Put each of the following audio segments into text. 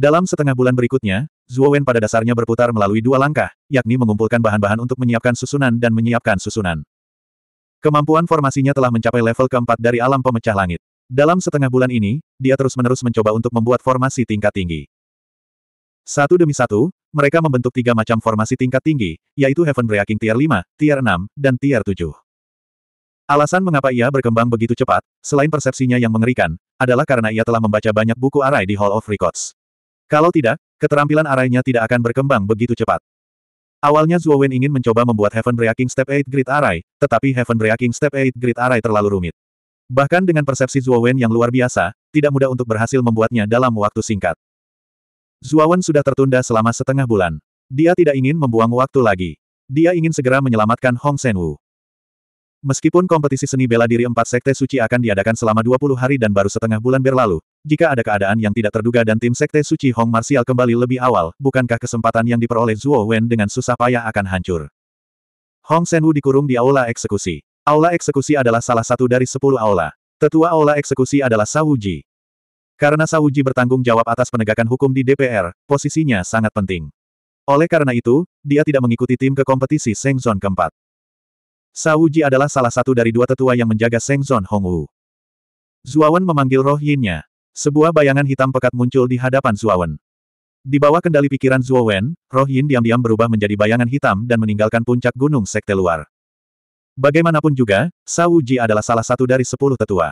Dalam setengah bulan berikutnya, Zhuo Wen pada dasarnya berputar melalui dua langkah, yakni mengumpulkan bahan-bahan untuk menyiapkan susunan dan menyiapkan susunan. Kemampuan formasinya telah mencapai level keempat dari alam pemecah langit. Dalam setengah bulan ini, dia terus-menerus mencoba untuk membuat formasi tingkat tinggi. Satu demi satu, mereka membentuk tiga macam formasi tingkat tinggi, yaitu Heaven Breaking Tier 5, Tier 6, dan Tier 7. Alasan mengapa ia berkembang begitu cepat, selain persepsinya yang mengerikan, adalah karena ia telah membaca banyak buku arai di Hall of Records. Kalau tidak, keterampilan arainya tidak akan berkembang begitu cepat. Awalnya Zhuo Wen ingin mencoba membuat Heaven Breaking Step 8 Grid Array, tetapi Heaven Breaking Step 8 Grid Array terlalu rumit. Bahkan dengan persepsi Zhuo Wen yang luar biasa, tidak mudah untuk berhasil membuatnya dalam waktu singkat. Zhuo Wen sudah tertunda selama setengah bulan. Dia tidak ingin membuang waktu lagi. Dia ingin segera menyelamatkan Hong Sen Wu. Meskipun kompetisi seni bela diri empat sekte suci akan diadakan selama 20 hari dan baru setengah bulan berlalu, jika ada keadaan yang tidak terduga dan tim sekte suci Hong Martial kembali lebih awal, bukankah kesempatan yang diperoleh Zhuo Wen dengan susah payah akan hancur? Hong Senwu dikurung di aula eksekusi. Aula eksekusi adalah salah satu dari sepuluh aula. Tetua aula eksekusi adalah Sawuji. Karena Sawuji bertanggung jawab atas penegakan hukum di DPR, posisinya sangat penting. Oleh karena itu, dia tidak mengikuti tim ke kompetisi Zon keempat. Sauji adalah salah satu dari dua tetua yang menjaga Seng Zon Hongwu. Zuawan memanggil roh yinnya. Sebuah bayangan hitam pekat muncul di hadapan Zuawan. Di bawah kendali pikiran Zuowen, roh yin diam-diam berubah menjadi bayangan hitam dan meninggalkan puncak gunung sekte luar. Bagaimanapun juga, Sauji adalah salah satu dari sepuluh tetua.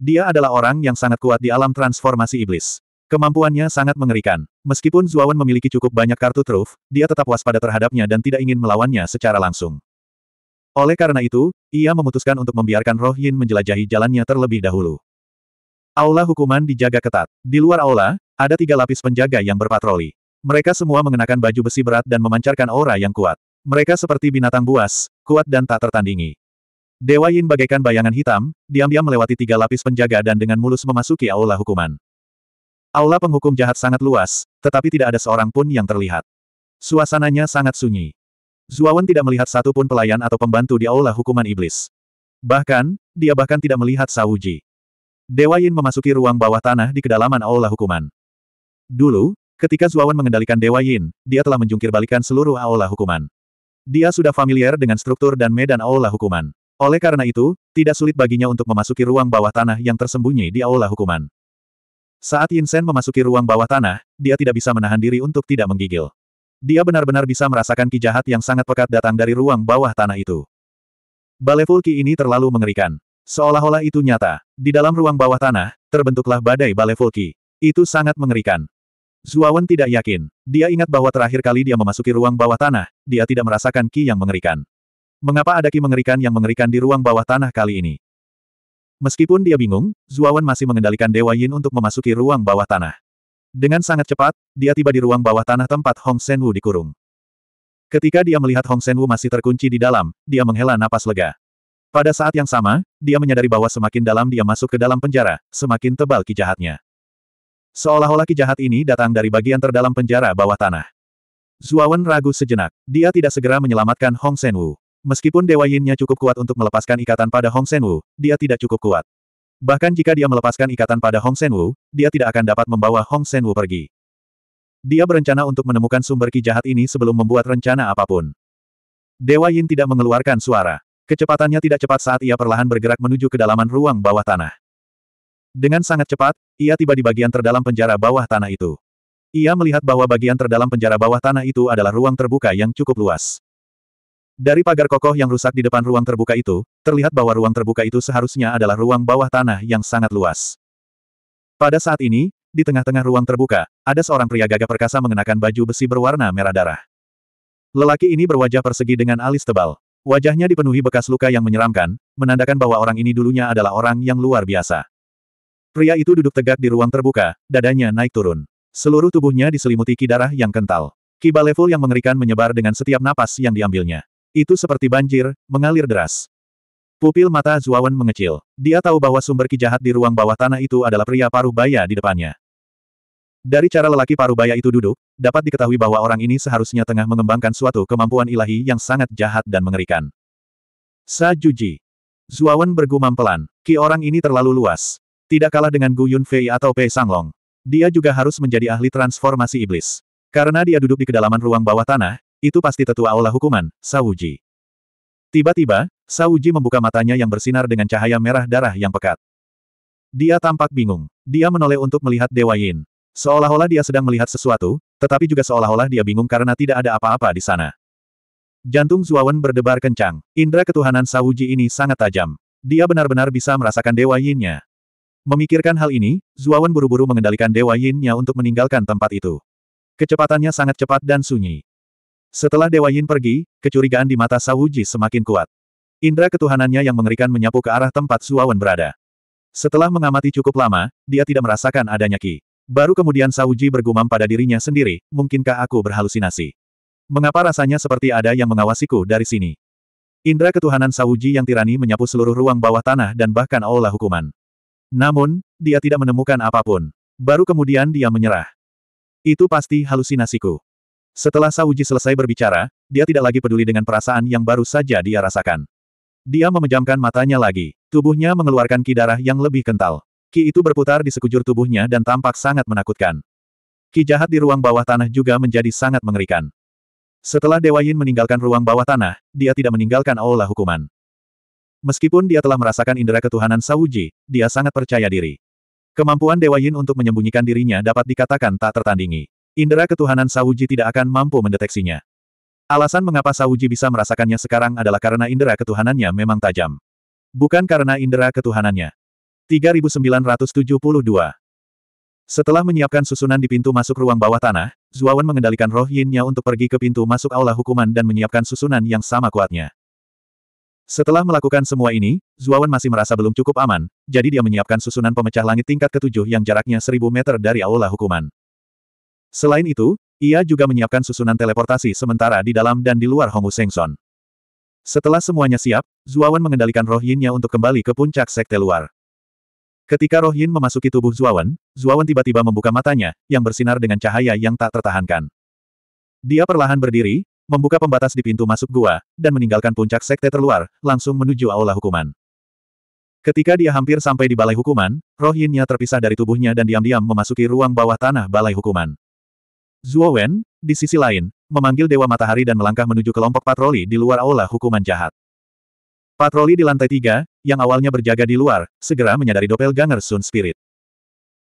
Dia adalah orang yang sangat kuat di alam transformasi iblis. Kemampuannya sangat mengerikan. Meskipun Zuawan memiliki cukup banyak kartu truf, dia tetap waspada terhadapnya dan tidak ingin melawannya secara langsung. Oleh karena itu, ia memutuskan untuk membiarkan Roh Yin menjelajahi jalannya terlebih dahulu. Aula hukuman dijaga ketat. Di luar aula, ada tiga lapis penjaga yang berpatroli. Mereka semua mengenakan baju besi berat dan memancarkan aura yang kuat. Mereka seperti binatang buas, kuat dan tak tertandingi. Dewa Yin bagaikan bayangan hitam, diam-diam melewati tiga lapis penjaga dan dengan mulus memasuki aula hukuman. Aula penghukum jahat sangat luas, tetapi tidak ada seorang pun yang terlihat. Suasananya sangat sunyi. Zuawan tidak melihat satupun pelayan atau pembantu di aula hukuman iblis. Bahkan, dia bahkan tidak melihat Sauji. Dewa Yin memasuki ruang bawah tanah di kedalaman aula hukuman. Dulu, ketika Zuawan mengendalikan Dewa Yin, dia telah menjungkirbalikan seluruh aula hukuman. Dia sudah familiar dengan struktur dan medan aula hukuman. Oleh karena itu, tidak sulit baginya untuk memasuki ruang bawah tanah yang tersembunyi di aula hukuman. Saat Yin Sen memasuki ruang bawah tanah, dia tidak bisa menahan diri untuk tidak menggigil. Dia benar-benar bisa merasakan ki jahat yang sangat pekat datang dari ruang bawah tanah itu. Baleful ki ini terlalu mengerikan. Seolah-olah itu nyata. Di dalam ruang bawah tanah, terbentuklah badai baleful ki. Itu sangat mengerikan. Zuawan tidak yakin. Dia ingat bahwa terakhir kali dia memasuki ruang bawah tanah, dia tidak merasakan ki yang mengerikan. Mengapa ada ki mengerikan yang mengerikan di ruang bawah tanah kali ini? Meskipun dia bingung, Zuawan masih mengendalikan Dewa Yin untuk memasuki ruang bawah tanah. Dengan sangat cepat, dia tiba di ruang bawah tanah tempat Hong Senwu dikurung. Ketika dia melihat Hong Senwu masih terkunci di dalam, dia menghela napas lega. Pada saat yang sama, dia menyadari bahwa semakin dalam dia masuk ke dalam penjara, semakin tebal ki Seolah-olah ki ini datang dari bagian terdalam penjara bawah tanah. Zuawan ragu sejenak. Dia tidak segera menyelamatkan Hong Senwu. Meskipun Dewa Yinnya cukup kuat untuk melepaskan ikatan pada Hong Senwu, dia tidak cukup kuat. Bahkan jika dia melepaskan ikatan pada Hong Sen Wu, dia tidak akan dapat membawa Hong Sen Wu pergi. Dia berencana untuk menemukan sumber ki jahat ini sebelum membuat rencana apapun. Dewa Yin tidak mengeluarkan suara. Kecepatannya tidak cepat saat ia perlahan bergerak menuju kedalaman ruang bawah tanah. Dengan sangat cepat, ia tiba di bagian terdalam penjara bawah tanah itu. Ia melihat bahwa bagian terdalam penjara bawah tanah itu adalah ruang terbuka yang cukup luas. Dari pagar kokoh yang rusak di depan ruang terbuka itu, terlihat bahwa ruang terbuka itu seharusnya adalah ruang bawah tanah yang sangat luas. Pada saat ini, di tengah-tengah ruang terbuka, ada seorang pria gagah perkasa mengenakan baju besi berwarna merah darah. Lelaki ini berwajah persegi dengan alis tebal. Wajahnya dipenuhi bekas luka yang menyeramkan, menandakan bahwa orang ini dulunya adalah orang yang luar biasa. Pria itu duduk tegak di ruang terbuka, dadanya naik turun. Seluruh tubuhnya diselimuti darah yang kental. Kiba level yang mengerikan menyebar dengan setiap napas yang diambilnya. Itu seperti banjir, mengalir deras. Pupil mata Zuawan mengecil. Dia tahu bahwa sumber ki di ruang bawah tanah itu adalah pria paruh baya di depannya. Dari cara lelaki paruh baya itu duduk, dapat diketahui bahwa orang ini seharusnya tengah mengembangkan suatu kemampuan ilahi yang sangat jahat dan mengerikan. Sa Juji, Zuawan bergumam pelan. Ki orang ini terlalu luas. Tidak kalah dengan Gu Yun Fei atau Pei Sanglong. Dia juga harus menjadi ahli transformasi iblis. Karena dia duduk di kedalaman ruang bawah tanah, itu pasti tetua aula hukuman, Sauji. Tiba-tiba, Sauji membuka matanya yang bersinar dengan cahaya merah darah yang pekat. Dia tampak bingung. Dia menoleh untuk melihat Dewa Yin. Seolah-olah dia sedang melihat sesuatu, tetapi juga seolah-olah dia bingung karena tidak ada apa-apa di sana. Jantung Zuawan berdebar kencang. Indra ketuhanan Sauji ini sangat tajam. Dia benar-benar bisa merasakan Dewa Yin-nya. Memikirkan hal ini, Zuawan buru-buru mengendalikan Dewa Yin-nya untuk meninggalkan tempat itu. Kecepatannya sangat cepat dan sunyi. Setelah Dewa Yin pergi, kecurigaan di mata Sawuji semakin kuat. Indra ketuhanannya yang mengerikan menyapu ke arah tempat Suawan berada. Setelah mengamati cukup lama, dia tidak merasakan adanya Ki. Baru kemudian Sawuji bergumam pada dirinya sendiri, mungkinkah aku berhalusinasi? Mengapa rasanya seperti ada yang mengawasiku dari sini? Indra ketuhanan Sawuji yang tirani menyapu seluruh ruang bawah tanah dan bahkan aula hukuman. Namun, dia tidak menemukan apapun. Baru kemudian dia menyerah. Itu pasti halusinasiku. Setelah Sauji selesai berbicara, dia tidak lagi peduli dengan perasaan yang baru saja dia rasakan. Dia memejamkan matanya lagi. Tubuhnya mengeluarkan ki darah yang lebih kental. Ki itu berputar di sekujur tubuhnya dan tampak sangat menakutkan. Ki jahat di ruang bawah tanah juga menjadi sangat mengerikan. Setelah Dewa Yin meninggalkan ruang bawah tanah, dia tidak meninggalkan aula hukuman. Meskipun dia telah merasakan indera ketuhanan Sauji, dia sangat percaya diri. Kemampuan Dewa Yin untuk menyembunyikan dirinya dapat dikatakan tak tertandingi. Indera ketuhanan Sawuji tidak akan mampu mendeteksinya. Alasan mengapa Sawuji bisa merasakannya sekarang adalah karena indera ketuhanannya memang tajam. Bukan karena indera ketuhanannya. 3972 Setelah menyiapkan susunan di pintu masuk ruang bawah tanah, Zuawan mengendalikan roh yinnya untuk pergi ke pintu masuk aula hukuman dan menyiapkan susunan yang sama kuatnya. Setelah melakukan semua ini, Zuawan masih merasa belum cukup aman, jadi dia menyiapkan susunan pemecah langit tingkat ketujuh yang jaraknya seribu meter dari aula hukuman. Selain itu, ia juga menyiapkan susunan teleportasi sementara di dalam dan di luar Hongwu Sengson. Setelah semuanya siap, Zuawan mengendalikan roh yinnya untuk kembali ke puncak sekte luar. Ketika roh yin memasuki tubuh Zuawan, Zuawan tiba-tiba membuka matanya, yang bersinar dengan cahaya yang tak tertahankan. Dia perlahan berdiri, membuka pembatas di pintu masuk gua, dan meninggalkan puncak sekte terluar, langsung menuju aula hukuman. Ketika dia hampir sampai di balai hukuman, roh yinnya terpisah dari tubuhnya dan diam-diam memasuki ruang bawah tanah balai hukuman. Zuo Wen, di sisi lain, memanggil Dewa Matahari dan melangkah menuju kelompok patroli di luar aula hukuman jahat. Patroli di lantai tiga, yang awalnya berjaga di luar, segera menyadari Ganger Sun Spirit.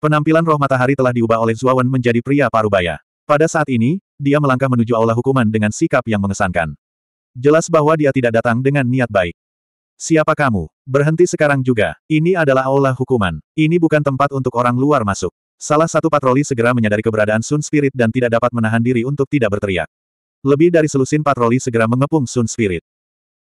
Penampilan roh matahari telah diubah oleh Zuawan menjadi pria parubaya. Pada saat ini, dia melangkah menuju aula hukuman dengan sikap yang mengesankan. Jelas bahwa dia tidak datang dengan niat baik. Siapa kamu? Berhenti sekarang juga. Ini adalah aula hukuman. Ini bukan tempat untuk orang luar masuk. Salah satu patroli segera menyadari keberadaan Sun Spirit dan tidak dapat menahan diri untuk tidak berteriak. Lebih dari selusin patroli segera mengepung Sun Spirit.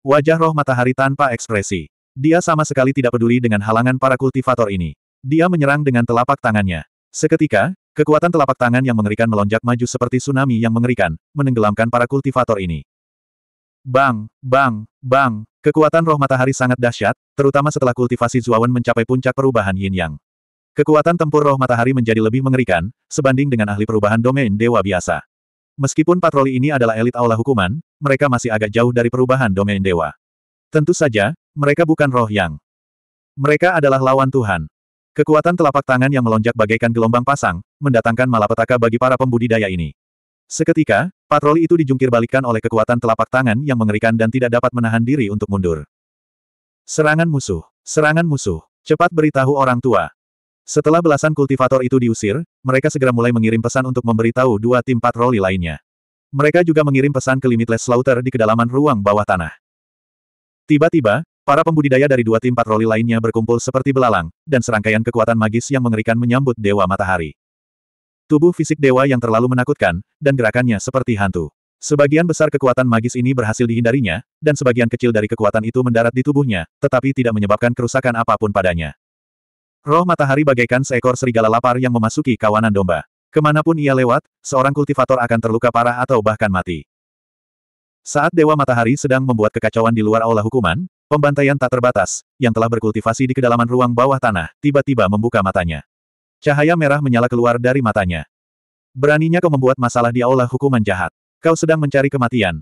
Wajah roh matahari tanpa ekspresi. Dia sama sekali tidak peduli dengan halangan para kultivator ini. Dia menyerang dengan telapak tangannya. Seketika, kekuatan telapak tangan yang mengerikan melonjak maju seperti tsunami yang mengerikan, menenggelamkan para kultivator ini. Bang, bang, bang, kekuatan roh matahari sangat dahsyat, terutama setelah kultivasi Zuawan mencapai puncak perubahan yin yang. Kekuatan tempur roh matahari menjadi lebih mengerikan, sebanding dengan ahli perubahan domain dewa biasa. Meskipun patroli ini adalah elit aula hukuman, mereka masih agak jauh dari perubahan domain dewa. Tentu saja, mereka bukan roh yang. Mereka adalah lawan Tuhan. Kekuatan telapak tangan yang melonjak bagaikan gelombang pasang, mendatangkan malapetaka bagi para pembudidaya ini. Seketika, patroli itu dijungkir balikan oleh kekuatan telapak tangan yang mengerikan dan tidak dapat menahan diri untuk mundur. Serangan musuh. Serangan musuh. Cepat beritahu orang tua. Setelah belasan kultivator itu diusir, mereka segera mulai mengirim pesan untuk memberitahu dua tim patroli lainnya. Mereka juga mengirim pesan ke Limitless Slaughter di kedalaman ruang bawah tanah. Tiba-tiba, para pembudidaya dari dua tim patroli lainnya berkumpul seperti belalang, dan serangkaian kekuatan magis yang mengerikan menyambut Dewa Matahari. Tubuh fisik Dewa yang terlalu menakutkan, dan gerakannya seperti hantu. Sebagian besar kekuatan magis ini berhasil dihindarinya, dan sebagian kecil dari kekuatan itu mendarat di tubuhnya, tetapi tidak menyebabkan kerusakan apapun padanya. Roh matahari bagaikan seekor serigala lapar yang memasuki kawanan domba. Kemanapun ia lewat, seorang kultivator akan terluka parah atau bahkan mati. Saat Dewa Matahari sedang membuat kekacauan di luar aula hukuman, pembantaian tak terbatas, yang telah berkultivasi di kedalaman ruang bawah tanah, tiba-tiba membuka matanya. Cahaya merah menyala keluar dari matanya. Beraninya kau membuat masalah di aula hukuman jahat. Kau sedang mencari kematian.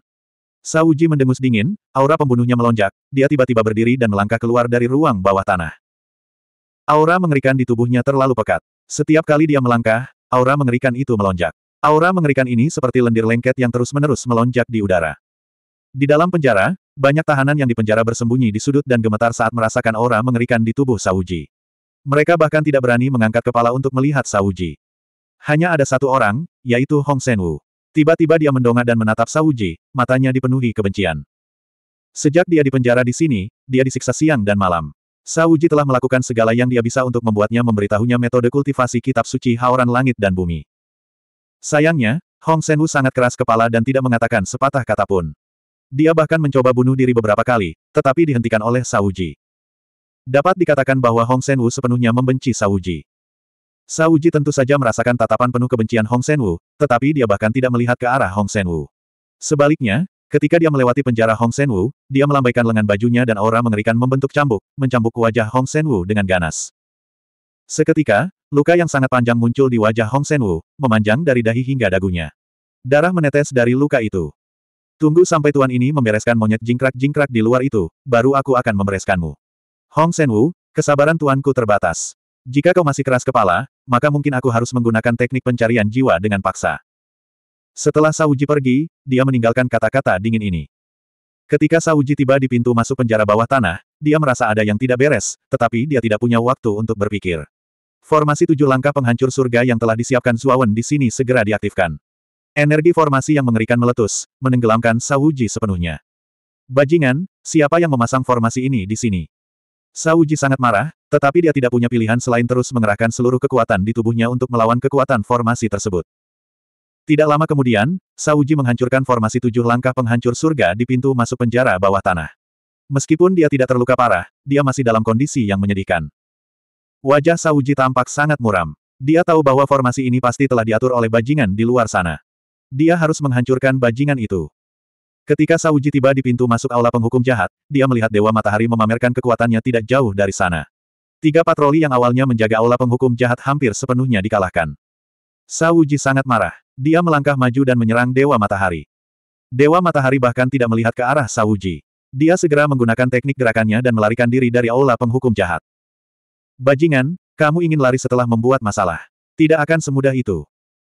Sauji mendengus dingin, aura pembunuhnya melonjak, dia tiba-tiba berdiri dan melangkah keluar dari ruang bawah tanah. Aura mengerikan di tubuhnya terlalu pekat. Setiap kali dia melangkah, aura mengerikan itu melonjak. Aura mengerikan ini seperti lendir lengket yang terus-menerus melonjak di udara. Di dalam penjara, banyak tahanan yang dipenjara bersembunyi di sudut dan gemetar saat merasakan aura mengerikan di tubuh Sauji. Mereka bahkan tidak berani mengangkat kepala untuk melihat Sauji. Hanya ada satu orang, yaitu Hong Senwu. Tiba-tiba dia mendongak dan menatap Sauji, matanya dipenuhi kebencian. Sejak dia dipenjara di sini, dia disiksa siang dan malam. Sauji telah melakukan segala yang dia bisa untuk membuatnya memberitahunya metode kultivasi kitab suci haoran langit dan bumi. Sayangnya, Hong Senwu sangat keras kepala dan tidak mengatakan sepatah kata pun. Dia bahkan mencoba bunuh diri beberapa kali, tetapi dihentikan oleh Sauji. Dapat dikatakan bahwa Hong Senwu sepenuhnya membenci Sauji. Sauji tentu saja merasakan tatapan penuh kebencian Hong Senwu, tetapi dia bahkan tidak melihat ke arah Hong Senwu. Sebaliknya, Ketika dia melewati penjara Hong Senwu, dia melambaikan lengan bajunya dan aura mengerikan membentuk cambuk, mencambuk wajah Hong Senwu dengan ganas. Seketika, luka yang sangat panjang muncul di wajah Hong Senwu, memanjang dari dahi hingga dagunya. Darah menetes dari luka itu. Tunggu sampai tuan ini membereskan monyet jingkrak-jingkrak di luar itu, baru aku akan membereskanmu. Hong Senwu, kesabaran tuanku terbatas. Jika kau masih keras kepala, maka mungkin aku harus menggunakan teknik pencarian jiwa dengan paksa. Setelah Sauji pergi, dia meninggalkan kata-kata dingin ini. Ketika Sauji tiba di pintu masuk penjara bawah tanah, dia merasa ada yang tidak beres, tetapi dia tidak punya waktu untuk berpikir. Formasi tujuh langkah penghancur surga yang telah disiapkan Zuawan di sini segera diaktifkan. Energi formasi yang mengerikan meletus, menenggelamkan Sauji sepenuhnya. Bajingan, siapa yang memasang formasi ini di sini? Sauji sangat marah, tetapi dia tidak punya pilihan selain terus mengerahkan seluruh kekuatan di tubuhnya untuk melawan kekuatan formasi tersebut. Tidak lama kemudian, Sauji menghancurkan formasi tujuh langkah penghancur surga di pintu masuk penjara bawah tanah. Meskipun dia tidak terluka parah, dia masih dalam kondisi yang menyedihkan. Wajah Sauji tampak sangat muram. Dia tahu bahwa formasi ini pasti telah diatur oleh bajingan di luar sana. Dia harus menghancurkan bajingan itu. Ketika Sauji tiba di pintu masuk aula penghukum jahat, dia melihat Dewa Matahari memamerkan kekuatannya tidak jauh dari sana. Tiga patroli yang awalnya menjaga aula penghukum jahat hampir sepenuhnya dikalahkan. Sauji sangat marah. Dia melangkah maju dan menyerang Dewa Matahari. Dewa Matahari bahkan tidak melihat ke arah Sauji. Dia segera menggunakan teknik gerakannya dan melarikan diri dari aula penghukum jahat. Bajingan, kamu ingin lari setelah membuat masalah. Tidak akan semudah itu.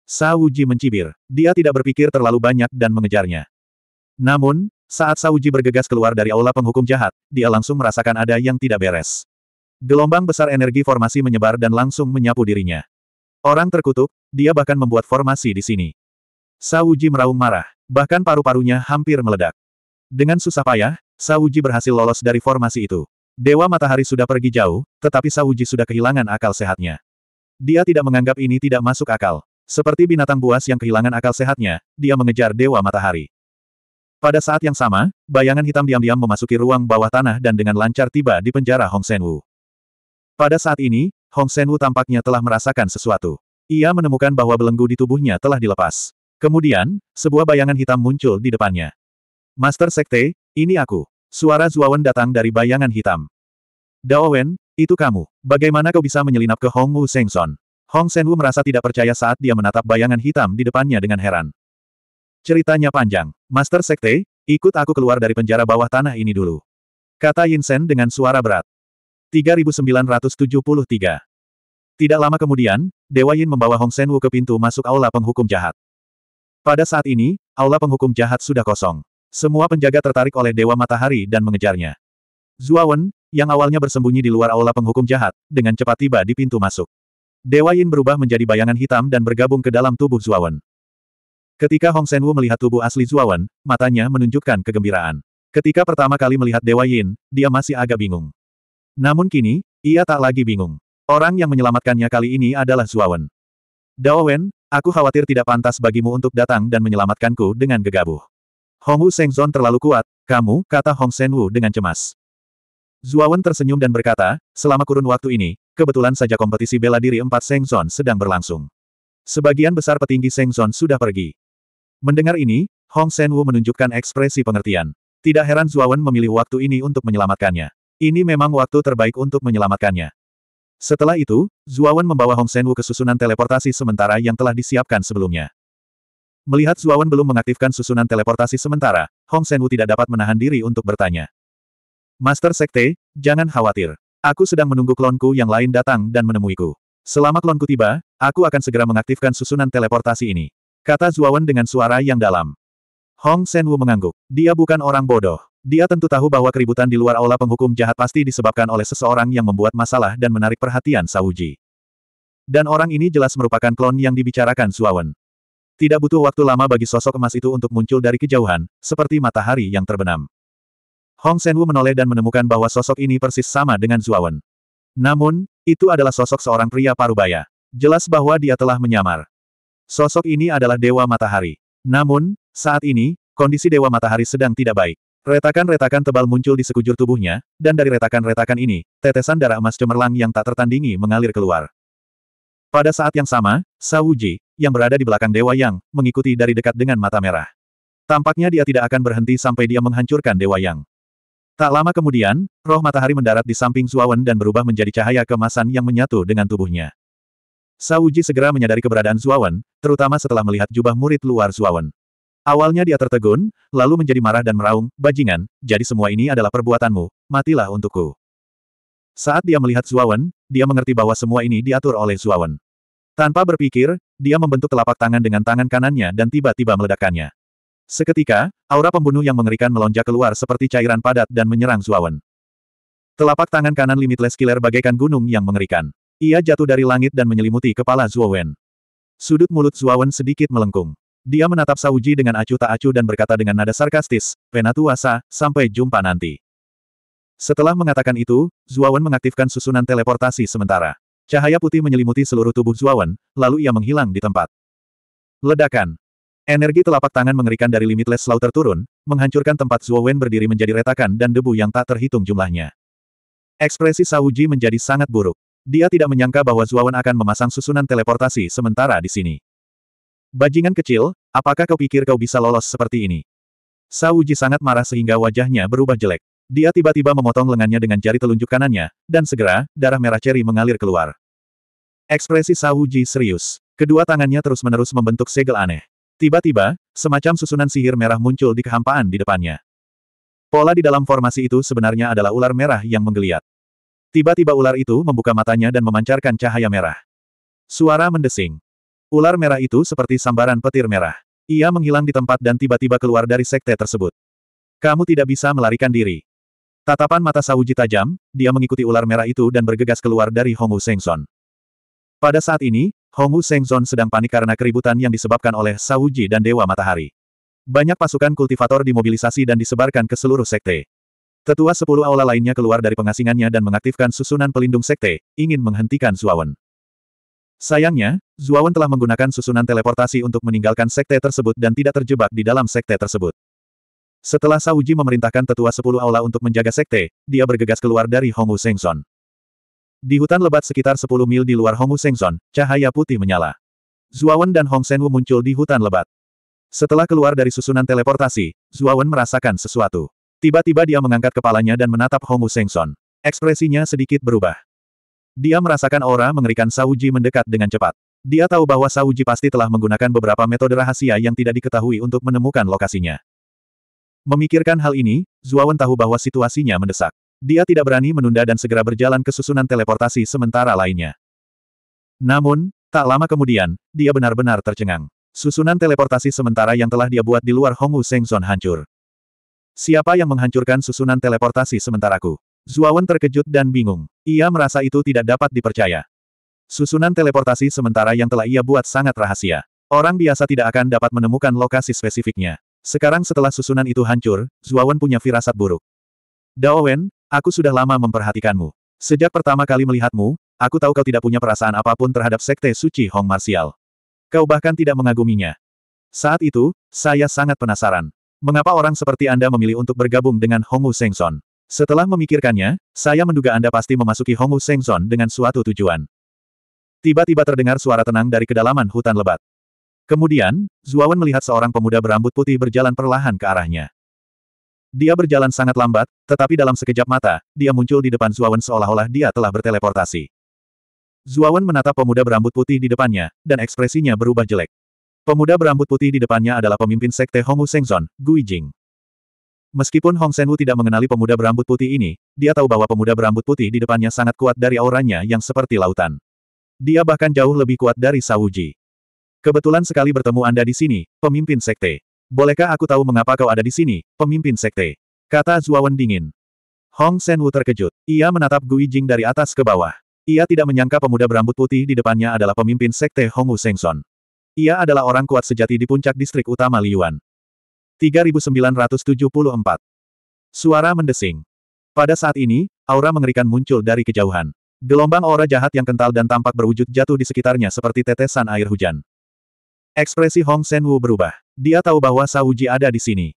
Sauji mencibir. Dia tidak berpikir terlalu banyak dan mengejarnya. Namun, saat Sauji bergegas keluar dari aula penghukum jahat, dia langsung merasakan ada yang tidak beres. Gelombang besar energi formasi menyebar dan langsung menyapu dirinya. Orang terkutuk, dia bahkan membuat formasi di sini. Sauji meraung marah, bahkan paru-parunya hampir meledak. Dengan susah payah, Sauji berhasil lolos dari formasi itu. Dewa Matahari sudah pergi jauh, tetapi Sauji sudah kehilangan akal sehatnya. Dia tidak menganggap ini tidak masuk akal. Seperti binatang buas yang kehilangan akal sehatnya, dia mengejar Dewa Matahari. Pada saat yang sama, bayangan hitam diam-diam memasuki ruang bawah tanah dan dengan lancar tiba di penjara Hong Sen Wu. Pada saat ini, Hong Senwu tampaknya telah merasakan sesuatu. Ia menemukan bahwa belenggu di tubuhnya telah dilepas. Kemudian, sebuah bayangan hitam muncul di depannya. Master Sekte, ini aku. Suara Zuawan datang dari bayangan hitam. Daowen, itu kamu. Bagaimana kau bisa menyelinap ke Hong Wu Sengson? Hong Senwu merasa tidak percaya saat dia menatap bayangan hitam di depannya dengan heran. Ceritanya panjang. Master Sekte, ikut aku keluar dari penjara bawah tanah ini dulu. Kata Yin Sen dengan suara berat. 3973. Tidak lama kemudian, Dewa Yin membawa Hong Sen Wu ke pintu masuk aula penghukum jahat. Pada saat ini, aula penghukum jahat sudah kosong. Semua penjaga tertarik oleh Dewa Matahari dan mengejarnya. Zuawan, yang awalnya bersembunyi di luar aula penghukum jahat, dengan cepat tiba di pintu masuk. Dewa Yin berubah menjadi bayangan hitam dan bergabung ke dalam tubuh Zuawan. Ketika Hong Sen Wu melihat tubuh asli Zuawan, matanya menunjukkan kegembiraan. Ketika pertama kali melihat Dewa Yin, dia masih agak bingung. Namun kini, ia tak lagi bingung. Orang yang menyelamatkannya kali ini adalah Zuawan. Wen, aku khawatir tidak pantas bagimu untuk datang dan menyelamatkanku dengan gegabah. Hong Hongwu Sengzon terlalu kuat, kamu, kata Hong Senwu dengan cemas. Zuawan tersenyum dan berkata, selama kurun waktu ini, kebetulan saja kompetisi bela diri empat Sengzon sedang berlangsung. Sebagian besar petinggi Sengzon sudah pergi. Mendengar ini, Hong Senwu menunjukkan ekspresi pengertian. Tidak heran Zuawan memilih waktu ini untuk menyelamatkannya. Ini memang waktu terbaik untuk menyelamatkannya. Setelah itu, Zuawan membawa Hong Senwu ke susunan teleportasi sementara yang telah disiapkan sebelumnya. Melihat Zuawan belum mengaktifkan susunan teleportasi sementara, Hong Senwu tidak dapat menahan diri untuk bertanya. Master Sekte, jangan khawatir. Aku sedang menunggu klonku yang lain datang dan menemuiku. Selama klonku tiba, aku akan segera mengaktifkan susunan teleportasi ini. Kata Zuawan dengan suara yang dalam. Hong Senwu mengangguk. Dia bukan orang bodoh. Dia tentu tahu bahwa keributan di luar aula penghukum jahat pasti disebabkan oleh seseorang yang membuat masalah dan menarik perhatian Sawuji. Dan orang ini jelas merupakan klon yang dibicarakan Suawen. Tidak butuh waktu lama bagi sosok emas itu untuk muncul dari kejauhan, seperti matahari yang terbenam. Hong Senwu menoleh dan menemukan bahwa sosok ini persis sama dengan Zuawan. Namun, itu adalah sosok seorang pria parubaya. Jelas bahwa dia telah menyamar. Sosok ini adalah Dewa Matahari. Namun, saat ini, kondisi Dewa Matahari sedang tidak baik. Retakan-retakan tebal muncul di sekujur tubuhnya, dan dari retakan-retakan ini, tetesan darah emas cemerlang yang tak tertandingi mengalir keluar. Pada saat yang sama, Sawuji, yang berada di belakang Dewa Yang, mengikuti dari dekat dengan mata merah. Tampaknya dia tidak akan berhenti sampai dia menghancurkan Dewa Yang. Tak lama kemudian, roh matahari mendarat di samping Zuawan dan berubah menjadi cahaya kemasan yang menyatu dengan tubuhnya. Sauji segera menyadari keberadaan Zuawan, terutama setelah melihat jubah murid luar Zuawan. Awalnya dia tertegun, lalu menjadi marah dan meraung, bajingan, jadi semua ini adalah perbuatanmu, matilah untukku. Saat dia melihat Zuawan, dia mengerti bahwa semua ini diatur oleh Zuawan. Tanpa berpikir, dia membentuk telapak tangan dengan tangan kanannya dan tiba-tiba meledakkannya. Seketika, aura pembunuh yang mengerikan melonjak keluar seperti cairan padat dan menyerang Zuawan. Telapak tangan kanan Limitless Killer bagaikan gunung yang mengerikan. Ia jatuh dari langit dan menyelimuti kepala Zuawan. Sudut mulut Zuawan sedikit melengkung. Dia menatap Sauji dengan acuh tak acuh dan berkata dengan nada sarkastis, Penatuasa, sampai jumpa nanti. Setelah mengatakan itu, Zuawan mengaktifkan susunan teleportasi sementara. Cahaya putih menyelimuti seluruh tubuh Zuawan, lalu ia menghilang di tempat. Ledakan. Energi telapak tangan mengerikan dari Limitless Slaughter turun, menghancurkan tempat Zuawan berdiri menjadi retakan dan debu yang tak terhitung jumlahnya. Ekspresi Sauji menjadi sangat buruk. Dia tidak menyangka bahwa Zuawan akan memasang susunan teleportasi sementara di sini. Bajingan kecil, apakah kau pikir kau bisa lolos seperti ini? Sauji sangat marah sehingga wajahnya berubah jelek. Dia tiba-tiba memotong lengannya dengan jari telunjuk kanannya, dan segera, darah merah ceri mengalir keluar. Ekspresi Sauji serius. Kedua tangannya terus-menerus membentuk segel aneh. Tiba-tiba, semacam susunan sihir merah muncul di kehampaan di depannya. Pola di dalam formasi itu sebenarnya adalah ular merah yang menggeliat. Tiba-tiba ular itu membuka matanya dan memancarkan cahaya merah. Suara mendesing. Ular merah itu seperti sambaran petir merah. Ia menghilang di tempat dan tiba-tiba keluar dari sekte tersebut. Kamu tidak bisa melarikan diri. Tatapan mata Sauji tajam, dia mengikuti ular merah itu dan bergegas keluar dari Hongwu Sengson. Pada saat ini, Hongwu Sengson sedang panik karena keributan yang disebabkan oleh Sauji dan Dewa Matahari. Banyak pasukan kultivator dimobilisasi dan disebarkan ke seluruh sekte. Tetua sepuluh aula lainnya keluar dari pengasingannya dan mengaktifkan susunan pelindung sekte, ingin menghentikan Suawen. Sayangnya, Zuawan telah menggunakan susunan teleportasi untuk meninggalkan sekte tersebut dan tidak terjebak di dalam sekte tersebut. Setelah Sauji memerintahkan tetua sepuluh aula untuk menjaga sekte, dia bergegas keluar dari Hongwu Sengson. Di hutan lebat sekitar 10 mil di luar Hongwu Sengson, cahaya putih menyala. Zuawan dan Hong Senwu muncul di hutan lebat. Setelah keluar dari susunan teleportasi, Zuawan merasakan sesuatu. Tiba-tiba dia mengangkat kepalanya dan menatap Hongwu Sengson. Ekspresinya sedikit berubah. Dia merasakan aura mengerikan Sauji mendekat dengan cepat. Dia tahu bahwa Sauji pasti telah menggunakan beberapa metode rahasia yang tidak diketahui untuk menemukan lokasinya. Memikirkan hal ini, Zuawan tahu bahwa situasinya mendesak. Dia tidak berani menunda dan segera berjalan ke susunan teleportasi sementara lainnya. Namun, tak lama kemudian, dia benar-benar tercengang. Susunan teleportasi sementara yang telah dia buat di luar Hongwu Sengzon hancur. Siapa yang menghancurkan susunan teleportasi sementaraku? Zuawan terkejut dan bingung. Ia merasa itu tidak dapat dipercaya. Susunan teleportasi sementara yang telah ia buat sangat rahasia. Orang biasa tidak akan dapat menemukan lokasi spesifiknya. Sekarang setelah susunan itu hancur, Zuawan punya firasat buruk. Daowen, aku sudah lama memperhatikanmu. Sejak pertama kali melihatmu, aku tahu kau tidak punya perasaan apapun terhadap sekte suci Hong Martial. Kau bahkan tidak mengaguminya. Saat itu, saya sangat penasaran. Mengapa orang seperti Anda memilih untuk bergabung dengan Hongu Sengson? Setelah memikirkannya, saya menduga Anda pasti memasuki Hongwu Sengzon dengan suatu tujuan. Tiba-tiba terdengar suara tenang dari kedalaman hutan lebat. Kemudian, Zuawan melihat seorang pemuda berambut putih berjalan perlahan ke arahnya. Dia berjalan sangat lambat, tetapi dalam sekejap mata, dia muncul di depan Zuawan seolah-olah dia telah berteleportasi. Zuawan menatap pemuda berambut putih di depannya, dan ekspresinya berubah jelek. Pemuda berambut putih di depannya adalah pemimpin sekte Hongwu Sengzon, Gui Jing. Meskipun Hong Senwu tidak mengenali pemuda berambut putih ini, dia tahu bahwa pemuda berambut putih di depannya sangat kuat dari auranya yang seperti lautan. Dia bahkan jauh lebih kuat dari Sawuji. Kebetulan sekali bertemu Anda di sini, pemimpin sekte. Bolehkah aku tahu mengapa kau ada di sini, pemimpin sekte? Kata Zuawan dingin. Hong Senwu terkejut. Ia menatap Gui Jing dari atas ke bawah. Ia tidak menyangka pemuda berambut putih di depannya adalah pemimpin sekte Hong Wu Sengson. Ia adalah orang kuat sejati di puncak distrik utama Liyuan. 3974. Suara mendesing. Pada saat ini, aura mengerikan muncul dari kejauhan. Gelombang aura jahat yang kental dan tampak berwujud jatuh di sekitarnya seperti tetesan air hujan. Ekspresi Hong Sen Wu berubah. Dia tahu bahwa Sauji ada di sini.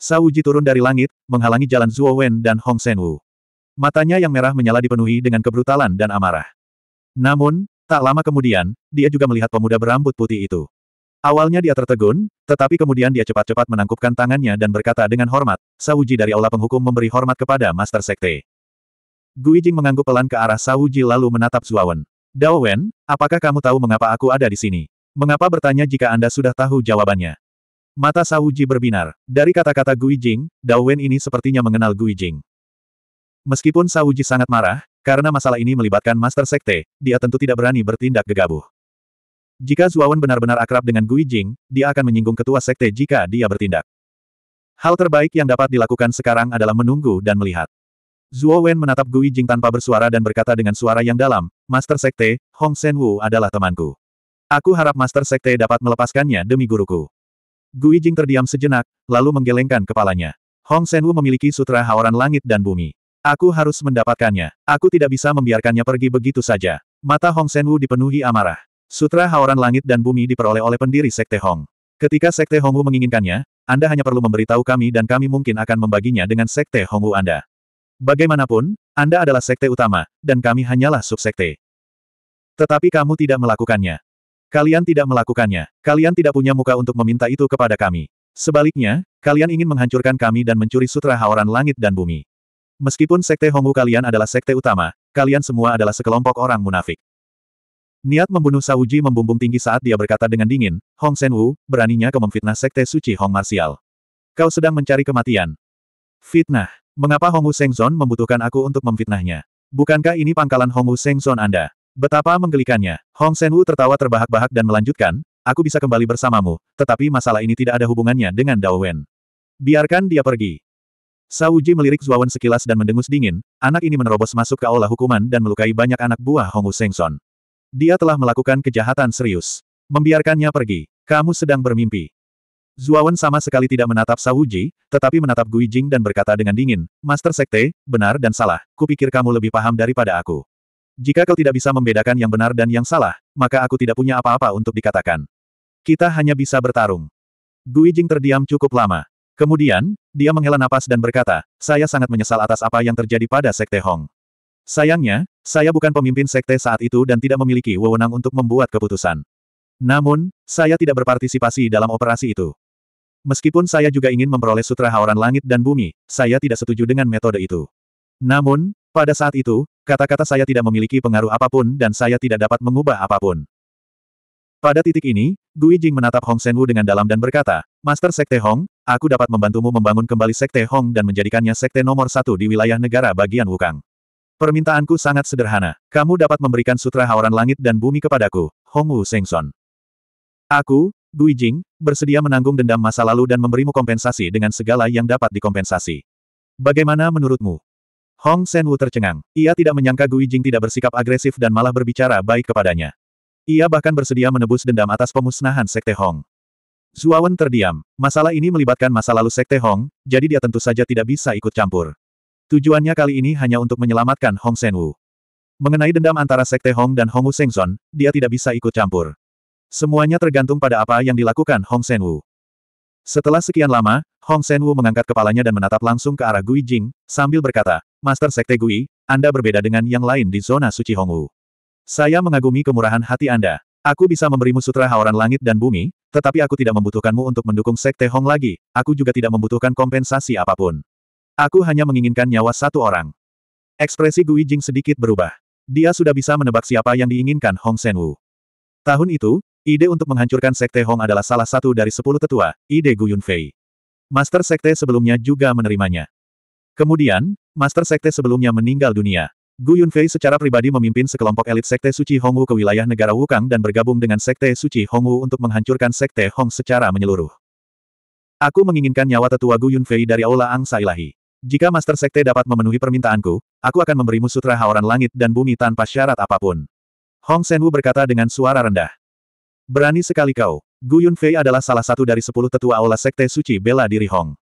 Sauji turun dari langit, menghalangi jalan Zuo Wen dan Hong Sen Wu. Matanya yang merah menyala dipenuhi dengan kebrutalan dan amarah. Namun, tak lama kemudian, dia juga melihat pemuda berambut putih itu. Awalnya dia tertegun, tetapi kemudian dia cepat-cepat menangkupkan tangannya dan berkata dengan hormat, "Sawuji dari Aula Penghukum memberi hormat kepada Master Sekte. Gui mengangguk pelan ke arah Sawuji lalu menatap Zuawan. Dao Wen, apakah kamu tahu mengapa aku ada di sini? Mengapa bertanya jika Anda sudah tahu jawabannya? Mata Sawuji berbinar. Dari kata-kata Gui Jing, Dao Wen ini sepertinya mengenal Gui Meskipun Sawuji sangat marah, karena masalah ini melibatkan Master Sekte, dia tentu tidak berani bertindak gegabah. Jika Zuawan benar-benar akrab dengan Gui Jing, dia akan menyinggung ketua sekte jika dia bertindak. Hal terbaik yang dapat dilakukan sekarang adalah menunggu dan melihat. Zuo Wen menatap Gui Jing tanpa bersuara dan berkata dengan suara yang dalam, Master Sekte, Hong Sen Wu adalah temanku. Aku harap Master Sekte dapat melepaskannya demi guruku. Gui Jing terdiam sejenak, lalu menggelengkan kepalanya. Hong Sen Wu memiliki sutra hawaran langit dan bumi. Aku harus mendapatkannya. Aku tidak bisa membiarkannya pergi begitu saja. Mata Hong Sen Wu dipenuhi amarah. Sutra Haoran Langit dan Bumi diperoleh oleh pendiri Sekte Hong. Ketika Sekte Hongwu menginginkannya, Anda hanya perlu memberitahu kami dan kami mungkin akan membaginya dengan Sekte Hongwu Anda. Bagaimanapun, Anda adalah Sekte utama, dan kami hanyalah subsekte. Tetapi kamu tidak melakukannya. Kalian tidak melakukannya. Kalian tidak punya muka untuk meminta itu kepada kami. Sebaliknya, kalian ingin menghancurkan kami dan mencuri sutra haoran langit dan bumi. Meskipun sekte Hongwu kalian adalah sekte utama, kalian semua adalah sekelompok orang munafik. Niat membunuh Sauji membumbung tinggi saat dia berkata dengan dingin, Hong Sen Wu, beraninya kau memfitnah Sekte Suci Hong Martial. Kau sedang mencari kematian. Fitnah. Mengapa Hong Wu Sengzon membutuhkan aku untuk memfitnahnya? Bukankah ini pangkalan Hong Wu Sengzon Anda? Betapa menggelikannya. Hong Sen Wu tertawa terbahak-bahak dan melanjutkan, aku bisa kembali bersamamu, tetapi masalah ini tidak ada hubungannya dengan Dao Wen. Biarkan dia pergi. Sauji melirik Zuawan sekilas dan mendengus dingin, anak ini menerobos masuk ke aula hukuman dan melukai banyak anak buah Hong Wu Seng Zon. Dia telah melakukan kejahatan serius. Membiarkannya pergi. Kamu sedang bermimpi. Zuawan sama sekali tidak menatap Sawuji, tetapi menatap Gui Jing dan berkata dengan dingin, Master Sekte, benar dan salah, kupikir kamu lebih paham daripada aku. Jika kau tidak bisa membedakan yang benar dan yang salah, maka aku tidak punya apa-apa untuk dikatakan. Kita hanya bisa bertarung. Gui Jing terdiam cukup lama. Kemudian, dia menghela napas dan berkata, saya sangat menyesal atas apa yang terjadi pada Sekte Hong. Sayangnya, saya bukan pemimpin sekte saat itu dan tidak memiliki wewenang untuk membuat keputusan. Namun, saya tidak berpartisipasi dalam operasi itu. Meskipun saya juga ingin memperoleh sutra haoran langit dan bumi, saya tidak setuju dengan metode itu. Namun, pada saat itu, kata-kata saya tidak memiliki pengaruh apapun dan saya tidak dapat mengubah apapun. Pada titik ini, Gui Jing menatap Hong Senwu dengan dalam dan berkata, Master Sekte Hong, aku dapat membantumu membangun kembali Sekte Hong dan menjadikannya Sekte nomor satu di wilayah negara bagian Wukang. Permintaanku sangat sederhana. Kamu dapat memberikan sutra hawaran langit dan bumi kepadaku, Hongwu Sengson. Aku, Gui Jing, bersedia menanggung dendam masa lalu dan memberimu kompensasi dengan segala yang dapat dikompensasi. Bagaimana menurutmu? Hong Senwu tercengang. Ia tidak menyangka Gui Jing tidak bersikap agresif dan malah berbicara baik kepadanya. Ia bahkan bersedia menebus dendam atas pemusnahan Sekte Hong. Zuawan terdiam. Masalah ini melibatkan masa lalu Sekte Hong, jadi dia tentu saja tidak bisa ikut campur. Tujuannya kali ini hanya untuk menyelamatkan Hong Senwu. Mengenai dendam antara Sekte Hong dan Hong Wu Sengzon, dia tidak bisa ikut campur. Semuanya tergantung pada apa yang dilakukan Hong Senwu. Setelah sekian lama, Hong Senwu mengangkat kepalanya dan menatap langsung ke arah Gui Jing, sambil berkata, Master Sekte Gui, Anda berbeda dengan yang lain di zona suci Hong Wu. Saya mengagumi kemurahan hati Anda. Aku bisa memberimu sutra haoran langit dan bumi, tetapi aku tidak membutuhkanmu untuk mendukung Sekte Hong lagi, aku juga tidak membutuhkan kompensasi apapun. Aku hanya menginginkan nyawa satu orang. Ekspresi Gui Jing sedikit berubah. Dia sudah bisa menebak siapa yang diinginkan Hong Senwu. Tahun itu, ide untuk menghancurkan Sekte Hong adalah salah satu dari sepuluh tetua, ide Gu Yunfei. Master Sekte sebelumnya juga menerimanya. Kemudian, Master Sekte sebelumnya meninggal dunia. Gu Yunfei secara pribadi memimpin sekelompok elit Sekte Suci Hongwu ke wilayah negara Wukang dan bergabung dengan Sekte Suci Hongwu untuk menghancurkan Sekte Hong secara menyeluruh. Aku menginginkan nyawa tetua Gu Yunfei dari Aula Angsa Ilahi. Jika Master Sekte dapat memenuhi permintaanku, aku akan memberimu sutra haoran langit dan bumi tanpa syarat apapun. Hong Senwu berkata dengan suara rendah. Berani sekali kau. Gu Yunfei adalah salah satu dari sepuluh tetua aula Sekte Suci Bela Diri Hong.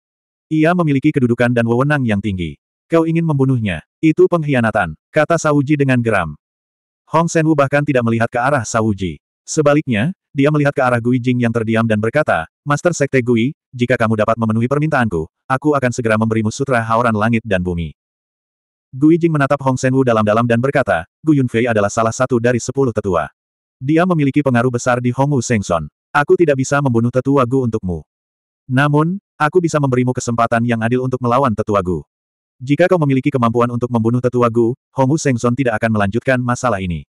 Ia memiliki kedudukan dan wewenang yang tinggi. Kau ingin membunuhnya. Itu pengkhianatan, kata Sauji dengan geram. Hong Senwu bahkan tidak melihat ke arah Sauji. Sebaliknya, dia melihat ke arah Gui Jing yang terdiam dan berkata, Master Sekte Gui, jika kamu dapat memenuhi permintaanku, aku akan segera memberimu sutra haoran langit dan bumi. Gui Jing menatap Hong Senwu dalam-dalam dan berkata, Gu Yunfei adalah salah satu dari sepuluh tetua. Dia memiliki pengaruh besar di Hong Wu Sengson. Aku tidak bisa membunuh tetua Gu untukmu. Namun, aku bisa memberimu kesempatan yang adil untuk melawan tetua Gu. Jika kau memiliki kemampuan untuk membunuh tetua Gu, Hong Wu Sengson tidak akan melanjutkan masalah ini.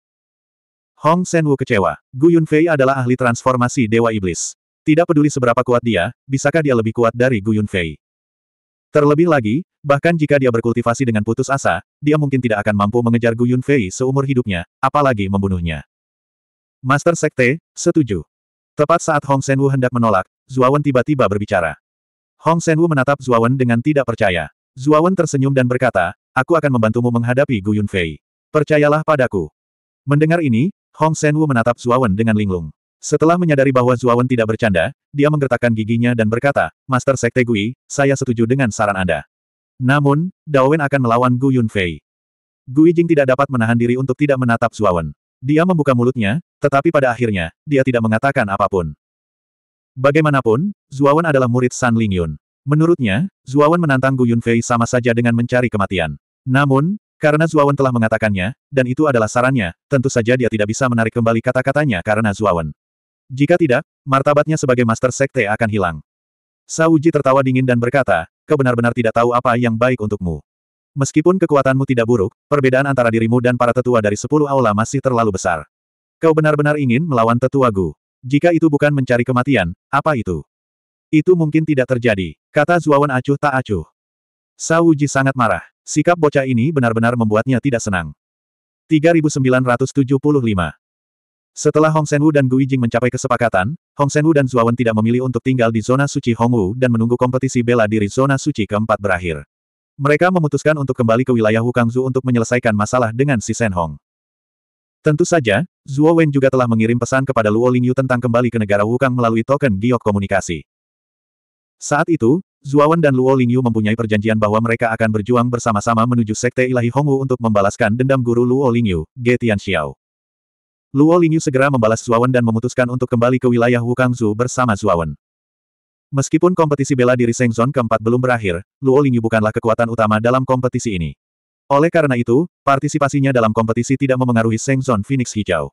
Hong Senwu kecewa. Gu Yunfei adalah ahli transformasi Dewa Iblis. Tidak peduli seberapa kuat dia, bisakah dia lebih kuat dari Gu Yunfei? Terlebih lagi, bahkan jika dia berkultivasi dengan putus asa, dia mungkin tidak akan mampu mengejar Gu Yunfei seumur hidupnya, apalagi membunuhnya. Master Sekte, setuju. Tepat saat Hong Senwu hendak menolak, Zuawan tiba-tiba berbicara. Hong Senwu menatap Zuawan dengan tidak percaya. Zuawan tersenyum dan berkata, aku akan membantumu menghadapi Gu Yunfei. Percayalah padaku. Mendengar ini, Hong Senwu menatap Zuawan dengan linglung. Setelah menyadari bahwa Zuawan tidak bercanda, dia menggertakkan giginya dan berkata, Master Sekte Gui, saya setuju dengan saran Anda. Namun, Daowen akan melawan Gu Yunfei. Gui Jing tidak dapat menahan diri untuk tidak menatap Zuawan. Dia membuka mulutnya, tetapi pada akhirnya, dia tidak mengatakan apapun. Bagaimanapun, Zuawan adalah murid San Lingyun. Menurutnya, Zuawan menantang Gu Yunfei sama saja dengan mencari kematian. Namun, karena Zuawan telah mengatakannya, dan itu adalah sarannya, tentu saja dia tidak bisa menarik kembali kata-katanya karena Zuawan. Jika tidak, martabatnya sebagai Master Sekte akan hilang. Sauji tertawa dingin dan berkata, kau benar-benar tidak tahu apa yang baik untukmu. Meskipun kekuatanmu tidak buruk, perbedaan antara dirimu dan para tetua dari sepuluh aula masih terlalu besar. Kau benar-benar ingin melawan tetua Jika itu bukan mencari kematian, apa itu? Itu mungkin tidak terjadi, kata Zuawan acuh tak acuh. Sauji sangat marah. Sikap bocah ini benar-benar membuatnya tidak senang. 3975 setelah Hong Senwu dan Gui Jing mencapai kesepakatan, Hong Senwu dan Zuawan tidak memilih untuk tinggal di zona suci Hongwu dan menunggu kompetisi bela diri zona suci keempat berakhir. Mereka memutuskan untuk kembali ke wilayah Wukangzu untuk menyelesaikan masalah dengan si Sen Hong. Tentu saja, Zuo Wen juga telah mengirim pesan kepada Luo Lingyu tentang kembali ke negara Wukang melalui token giok komunikasi. Saat itu, Wen dan Luo Lingyu mempunyai perjanjian bahwa mereka akan berjuang bersama-sama menuju Sekte Ilahi Hongwu untuk membalaskan dendam guru Luo Lingyu, Ge Tianxiao. Luo Lingyu segera membalas Zuawan dan memutuskan untuk kembali ke wilayah Wukangzu bersama Zuawan. Meskipun kompetisi bela diri Sengzon keempat belum berakhir, Luo Lingyu bukanlah kekuatan utama dalam kompetisi ini. Oleh karena itu, partisipasinya dalam kompetisi tidak memengaruhi Sengzon Phoenix Hijau.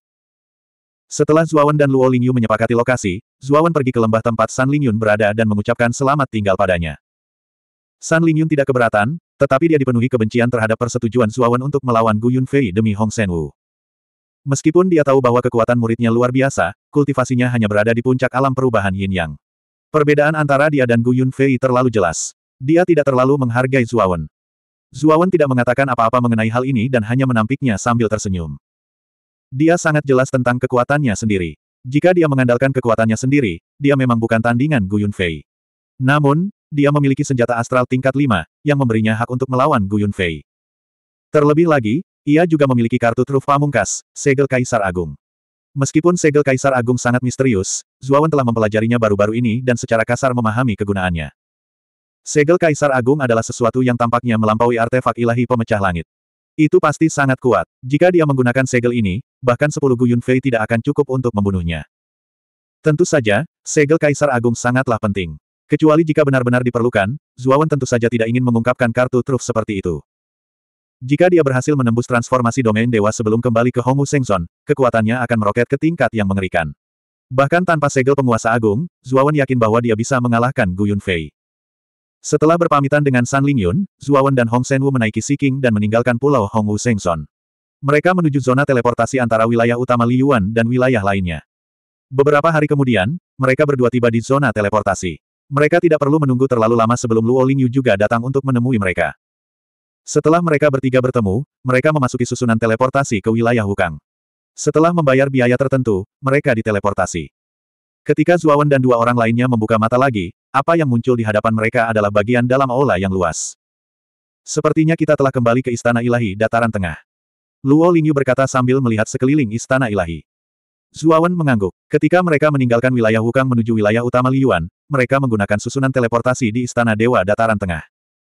Setelah Zuawan dan Luo Lingyu menyepakati lokasi, Zuawan pergi ke lembah tempat San Lingyun berada dan mengucapkan selamat tinggal padanya. San Lingyun tidak keberatan, tetapi dia dipenuhi kebencian terhadap persetujuan Zuawan untuk melawan Gu Yunfei demi Hong Senwu. Meskipun dia tahu bahwa kekuatan muridnya luar biasa, kultivasinya hanya berada di puncak alam perubahan yin-yang. Perbedaan antara dia dan Gu Fei terlalu jelas. Dia tidak terlalu menghargai Zuawan. Zuawan tidak mengatakan apa-apa mengenai hal ini dan hanya menampiknya sambil tersenyum. Dia sangat jelas tentang kekuatannya sendiri. Jika dia mengandalkan kekuatannya sendiri, dia memang bukan tandingan Gu Fei. Namun, dia memiliki senjata astral tingkat 5, yang memberinya hak untuk melawan Gu Fei. Terlebih lagi, ia juga memiliki kartu truf pamungkas, segel Kaisar Agung. Meskipun segel Kaisar Agung sangat misterius, Zuawan telah mempelajarinya baru-baru ini dan secara kasar memahami kegunaannya. Segel Kaisar Agung adalah sesuatu yang tampaknya melampaui artefak ilahi pemecah langit. Itu pasti sangat kuat. Jika dia menggunakan segel ini, bahkan sepuluh Guyun Fei tidak akan cukup untuk membunuhnya. Tentu saja, segel Kaisar Agung sangatlah penting. Kecuali jika benar-benar diperlukan, Zuawan tentu saja tidak ingin mengungkapkan kartu truf seperti itu. Jika dia berhasil menembus transformasi domain dewa sebelum kembali ke Hongwu Sengzon, kekuatannya akan meroket ke tingkat yang mengerikan. Bahkan tanpa segel penguasa agung, Zuawan yakin bahwa dia bisa mengalahkan Gu Yunfei. Setelah berpamitan dengan San Lingyun, Zuawan dan Hong Senwu menaiki Siking dan meninggalkan pulau Hongwu Sengzon. Mereka menuju zona teleportasi antara wilayah utama Liyuan dan wilayah lainnya. Beberapa hari kemudian, mereka berdua tiba di zona teleportasi. Mereka tidak perlu menunggu terlalu lama sebelum Luo Lingyu juga datang untuk menemui mereka. Setelah mereka bertiga bertemu, mereka memasuki susunan teleportasi ke wilayah Wukang. Setelah membayar biaya tertentu, mereka diteleportasi. Ketika Zuawan dan dua orang lainnya membuka mata lagi, apa yang muncul di hadapan mereka adalah bagian dalam aula yang luas. Sepertinya kita telah kembali ke Istana Ilahi Dataran Tengah. Luo Lingyu berkata sambil melihat sekeliling Istana Ilahi. Zuawan mengangguk. Ketika mereka meninggalkan wilayah Wukang menuju wilayah utama Liyuan, mereka menggunakan susunan teleportasi di Istana Dewa Dataran Tengah.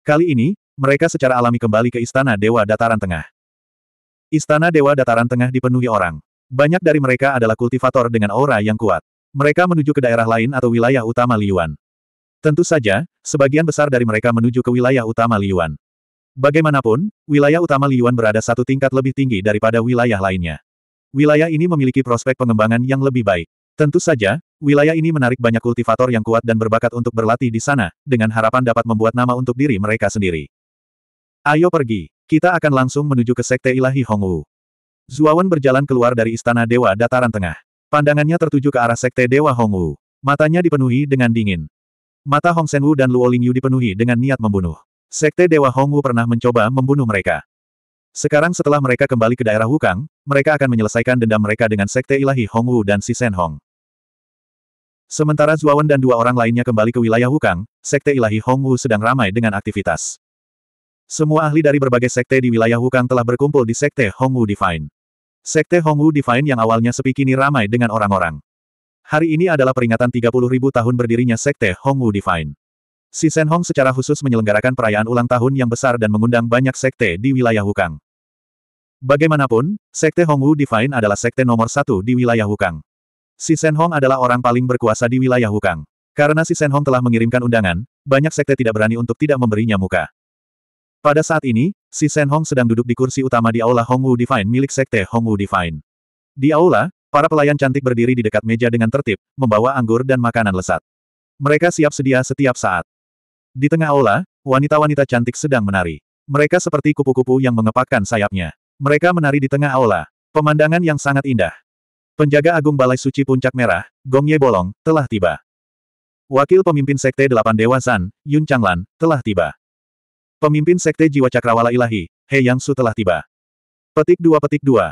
Kali ini, mereka secara alami kembali ke Istana Dewa Dataran Tengah. Istana Dewa Dataran Tengah dipenuhi orang. Banyak dari mereka adalah kultivator dengan aura yang kuat. Mereka menuju ke daerah lain atau wilayah utama Liyuan. Tentu saja, sebagian besar dari mereka menuju ke wilayah utama Liyuan. Bagaimanapun, wilayah utama Liyuan berada satu tingkat lebih tinggi daripada wilayah lainnya. Wilayah ini memiliki prospek pengembangan yang lebih baik. Tentu saja, wilayah ini menarik banyak kultivator yang kuat dan berbakat untuk berlatih di sana, dengan harapan dapat membuat nama untuk diri mereka sendiri. Ayo pergi, kita akan langsung menuju ke Sekte Ilahi Hongwu. Zuawan berjalan keluar dari Istana Dewa Dataran Tengah. Pandangannya tertuju ke arah Sekte Dewa Hongwu. Matanya dipenuhi dengan dingin. Mata Hong Senwu dan Luo Lingyu dipenuhi dengan niat membunuh. Sekte Dewa Hongwu pernah mencoba membunuh mereka. Sekarang setelah mereka kembali ke daerah Wukang, mereka akan menyelesaikan dendam mereka dengan Sekte Ilahi Hongwu dan Si Sen Hong. Sementara Zuawan dan dua orang lainnya kembali ke wilayah Wukang, Sekte Ilahi Hongwu sedang ramai dengan aktivitas. Semua ahli dari berbagai sekte di wilayah Wukang telah berkumpul di sekte Hongwu Divine. Sekte Hongwu Divine yang awalnya sepi kini ramai dengan orang-orang. Hari ini adalah peringatan 30.000 tahun berdirinya sekte Hongwu Divine. Si Shen Hong secara khusus menyelenggarakan perayaan ulang tahun yang besar dan mengundang banyak sekte di wilayah Wukang. Bagaimanapun, sekte Hongwu Divine adalah sekte nomor satu di wilayah Wukang. Si Shen Hong adalah orang paling berkuasa di wilayah Wukang. Karena si Shen Hong telah mengirimkan undangan, banyak sekte tidak berani untuk tidak memberinya muka. Pada saat ini, si Shen Hong sedang duduk di kursi utama di aula Hongwu Divine milik sekte Hongwu Divine. Di aula, para pelayan cantik berdiri di dekat meja dengan tertib, membawa anggur dan makanan lesat. Mereka siap sedia setiap saat. Di tengah aula, wanita-wanita cantik sedang menari. Mereka seperti kupu-kupu yang mengepakkan sayapnya. Mereka menari di tengah aula. Pemandangan yang sangat indah. Penjaga Agung Balai Suci Puncak Merah, Gong Ye Bolong, telah tiba. Wakil pemimpin Sekte Delapan Dewa San, Yun Changlan, telah tiba. Pemimpin Sekte Jiwa Cakrawala Ilahi, He Yang Su telah tiba. Petik dua petik dua.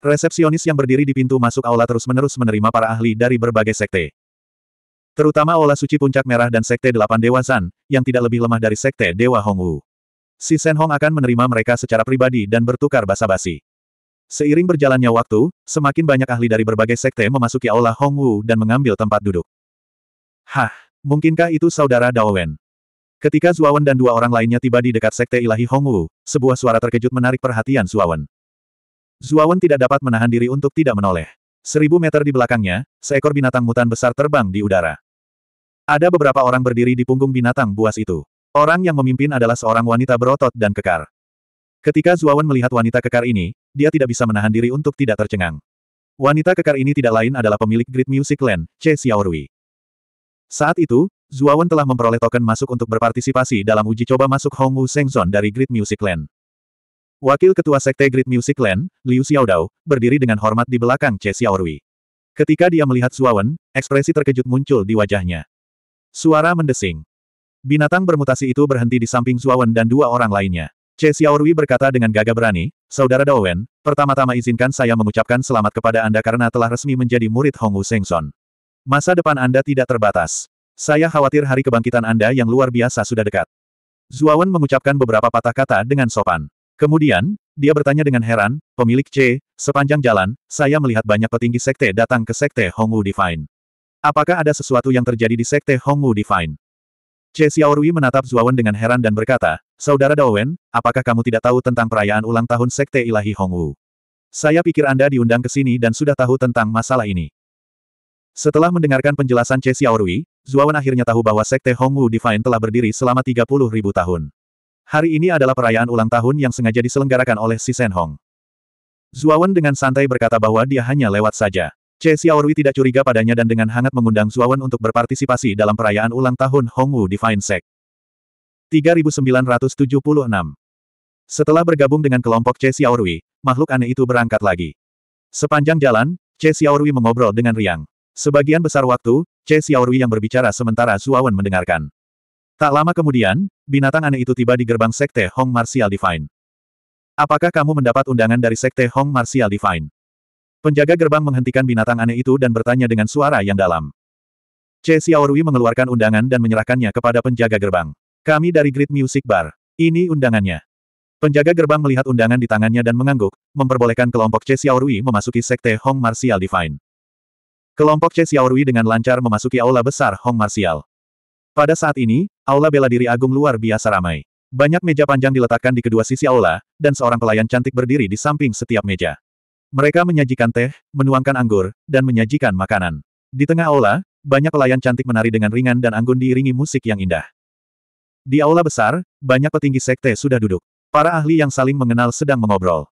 Resepsionis yang berdiri di pintu masuk aula terus-menerus menerima para ahli dari berbagai sekte. Terutama Aula Suci Puncak Merah dan Sekte Delapan Dewa Zan, yang tidak lebih lemah dari Sekte Dewa Hongwu. Si Sen Hong akan menerima mereka secara pribadi dan bertukar basa-basi. Seiring berjalannya waktu, semakin banyak ahli dari berbagai sekte memasuki Aula Hongwu dan mengambil tempat duduk. Hah, mungkinkah itu saudara Dao Wen? Ketika Zuawan dan dua orang lainnya tiba di dekat Sekte Ilahi Hongwu, sebuah suara terkejut menarik perhatian Zuawan. Zuawan tidak dapat menahan diri untuk tidak menoleh. Seribu meter di belakangnya, seekor binatang mutan besar terbang di udara. Ada beberapa orang berdiri di punggung binatang buas itu. Orang yang memimpin adalah seorang wanita berotot dan kekar. Ketika Zuawan melihat wanita kekar ini, dia tidak bisa menahan diri untuk tidak tercengang. Wanita kekar ini tidak lain adalah pemilik Great Music Land, Che Xiaorui. Saat itu, Zuawan telah memperoleh token masuk untuk berpartisipasi dalam uji coba masuk Hong Wu Sengzon dari Great Music Land. Wakil Ketua Sekte Great Music Land, Liu Xiaodao, berdiri dengan hormat di belakang Che Xiaorui. Ketika dia melihat Zuawan, ekspresi terkejut muncul di wajahnya. Suara mendesing. Binatang bermutasi itu berhenti di samping Zuawan dan dua orang lainnya. Che Xiaorui berkata dengan gagah berani, Saudara Daowen, pertama-tama izinkan saya mengucapkan selamat kepada Anda karena telah resmi menjadi murid Hong Wu Sengzon. Masa depan Anda tidak terbatas. Saya khawatir hari kebangkitan Anda yang luar biasa sudah dekat. Zuawan mengucapkan beberapa patah kata dengan sopan. Kemudian, dia bertanya dengan heran, pemilik C, sepanjang jalan, saya melihat banyak petinggi sekte datang ke sekte Hongwu Divine. Apakah ada sesuatu yang terjadi di sekte Hongwu Divine? C. Xiaorui menatap Zuawan dengan heran dan berkata, Saudara Daowen, apakah kamu tidak tahu tentang perayaan ulang tahun sekte ilahi Hongwu? Saya pikir Anda diundang ke sini dan sudah tahu tentang masalah ini. Setelah mendengarkan penjelasan C. Xiaorui, Zuawan akhirnya tahu bahwa Sekte Hongwu Divine telah berdiri selama 30 ribu tahun. Hari ini adalah perayaan ulang tahun yang sengaja diselenggarakan oleh si Sen Hong. Zuawan dengan santai berkata bahwa dia hanya lewat saja. Che Xiaorui tidak curiga padanya dan dengan hangat mengundang Zuawan untuk berpartisipasi dalam perayaan ulang tahun Hongwu Divine Sect. 3976 Setelah bergabung dengan kelompok Che Xiaorui, makhluk aneh itu berangkat lagi. Sepanjang jalan, Che Xiaorui mengobrol dengan riang. Sebagian besar waktu, Che Xiaorui yang berbicara sementara Zuawan mendengarkan. Tak lama kemudian, binatang aneh itu tiba di gerbang Sekte Hong Martial Divine. Apakah kamu mendapat undangan dari Sekte Hong Martial Divine? Penjaga gerbang menghentikan binatang aneh itu dan bertanya dengan suara yang dalam. Che Xiaorui mengeluarkan undangan dan menyerahkannya kepada penjaga gerbang. Kami dari Great Music Bar. Ini undangannya. Penjaga gerbang melihat undangan di tangannya dan mengangguk, memperbolehkan kelompok Che Xiaorui memasuki Sekte Hong Martial Divine. Kelompok Che Xiaorui dengan lancar memasuki aula besar Hong Martial. Pada saat ini, aula bela diri agung luar biasa ramai. Banyak meja panjang diletakkan di kedua sisi aula, dan seorang pelayan cantik berdiri di samping setiap meja. Mereka menyajikan teh, menuangkan anggur, dan menyajikan makanan. Di tengah aula, banyak pelayan cantik menari dengan ringan dan anggun diiringi musik yang indah. Di aula besar, banyak petinggi sekte sudah duduk. Para ahli yang saling mengenal sedang mengobrol.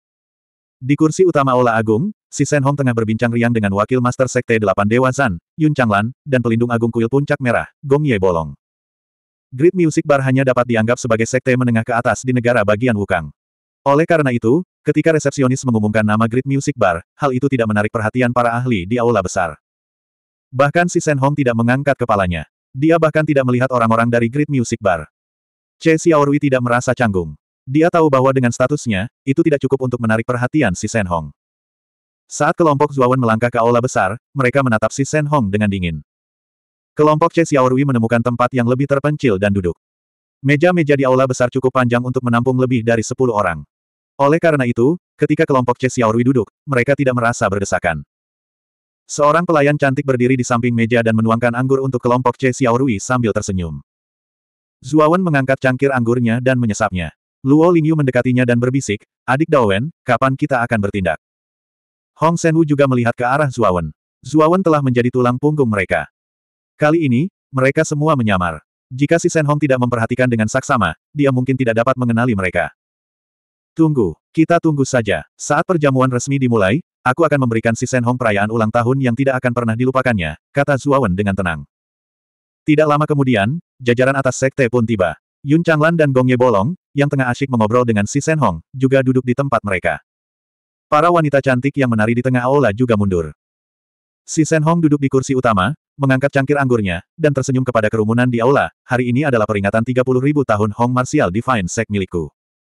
Di kursi utama aula agung, Si Sen Hong tengah berbincang riang dengan wakil Master Sekte Delapan Dewa Zan, Yun Changlan, dan pelindung agung kuil puncak merah, Gong Ye Bolong. Grid Music Bar hanya dapat dianggap sebagai sekte menengah ke atas di negara bagian Wukang. Oleh karena itu, ketika resepsionis mengumumkan nama Grid Music Bar, hal itu tidak menarik perhatian para ahli di aula besar. Bahkan si Sen Hong tidak mengangkat kepalanya. Dia bahkan tidak melihat orang-orang dari Grid Music Bar. Che Xiaorui tidak merasa canggung. Dia tahu bahwa dengan statusnya, itu tidak cukup untuk menarik perhatian si Sen Hong. Saat kelompok Zuawan melangkah ke aula besar, mereka menatap si Shen Hong dengan dingin. Kelompok Che Xiaorui menemukan tempat yang lebih terpencil dan duduk. Meja-meja di aula besar cukup panjang untuk menampung lebih dari sepuluh orang. Oleh karena itu, ketika kelompok Che Xiaorui duduk, mereka tidak merasa berdesakan. Seorang pelayan cantik berdiri di samping meja dan menuangkan anggur untuk kelompok Che Xiaorui sambil tersenyum. Zuawan mengangkat cangkir anggurnya dan menyesapnya. Luo Lingyu mendekatinya dan berbisik, Adik Dawen, kapan kita akan bertindak? Hong Senwu juga melihat ke arah Zuawan. Zuawan telah menjadi tulang punggung mereka. Kali ini, mereka semua menyamar. Jika si Sen Hong tidak memperhatikan dengan saksama, dia mungkin tidak dapat mengenali mereka. Tunggu, kita tunggu saja. Saat perjamuan resmi dimulai, aku akan memberikan si Sen Hong perayaan ulang tahun yang tidak akan pernah dilupakannya, kata Zuawan dengan tenang. Tidak lama kemudian, jajaran atas sekte pun tiba. Yun Changlan dan Gong Ye Bolong, yang tengah asyik mengobrol dengan si Sen Hong, juga duduk di tempat mereka. Para wanita cantik yang menari di tengah aula juga mundur. Si Sen Hong duduk di kursi utama, mengangkat cangkir anggurnya, dan tersenyum kepada kerumunan di aula, hari ini adalah peringatan 30.000 tahun Hong Martial Divine Sect milikku.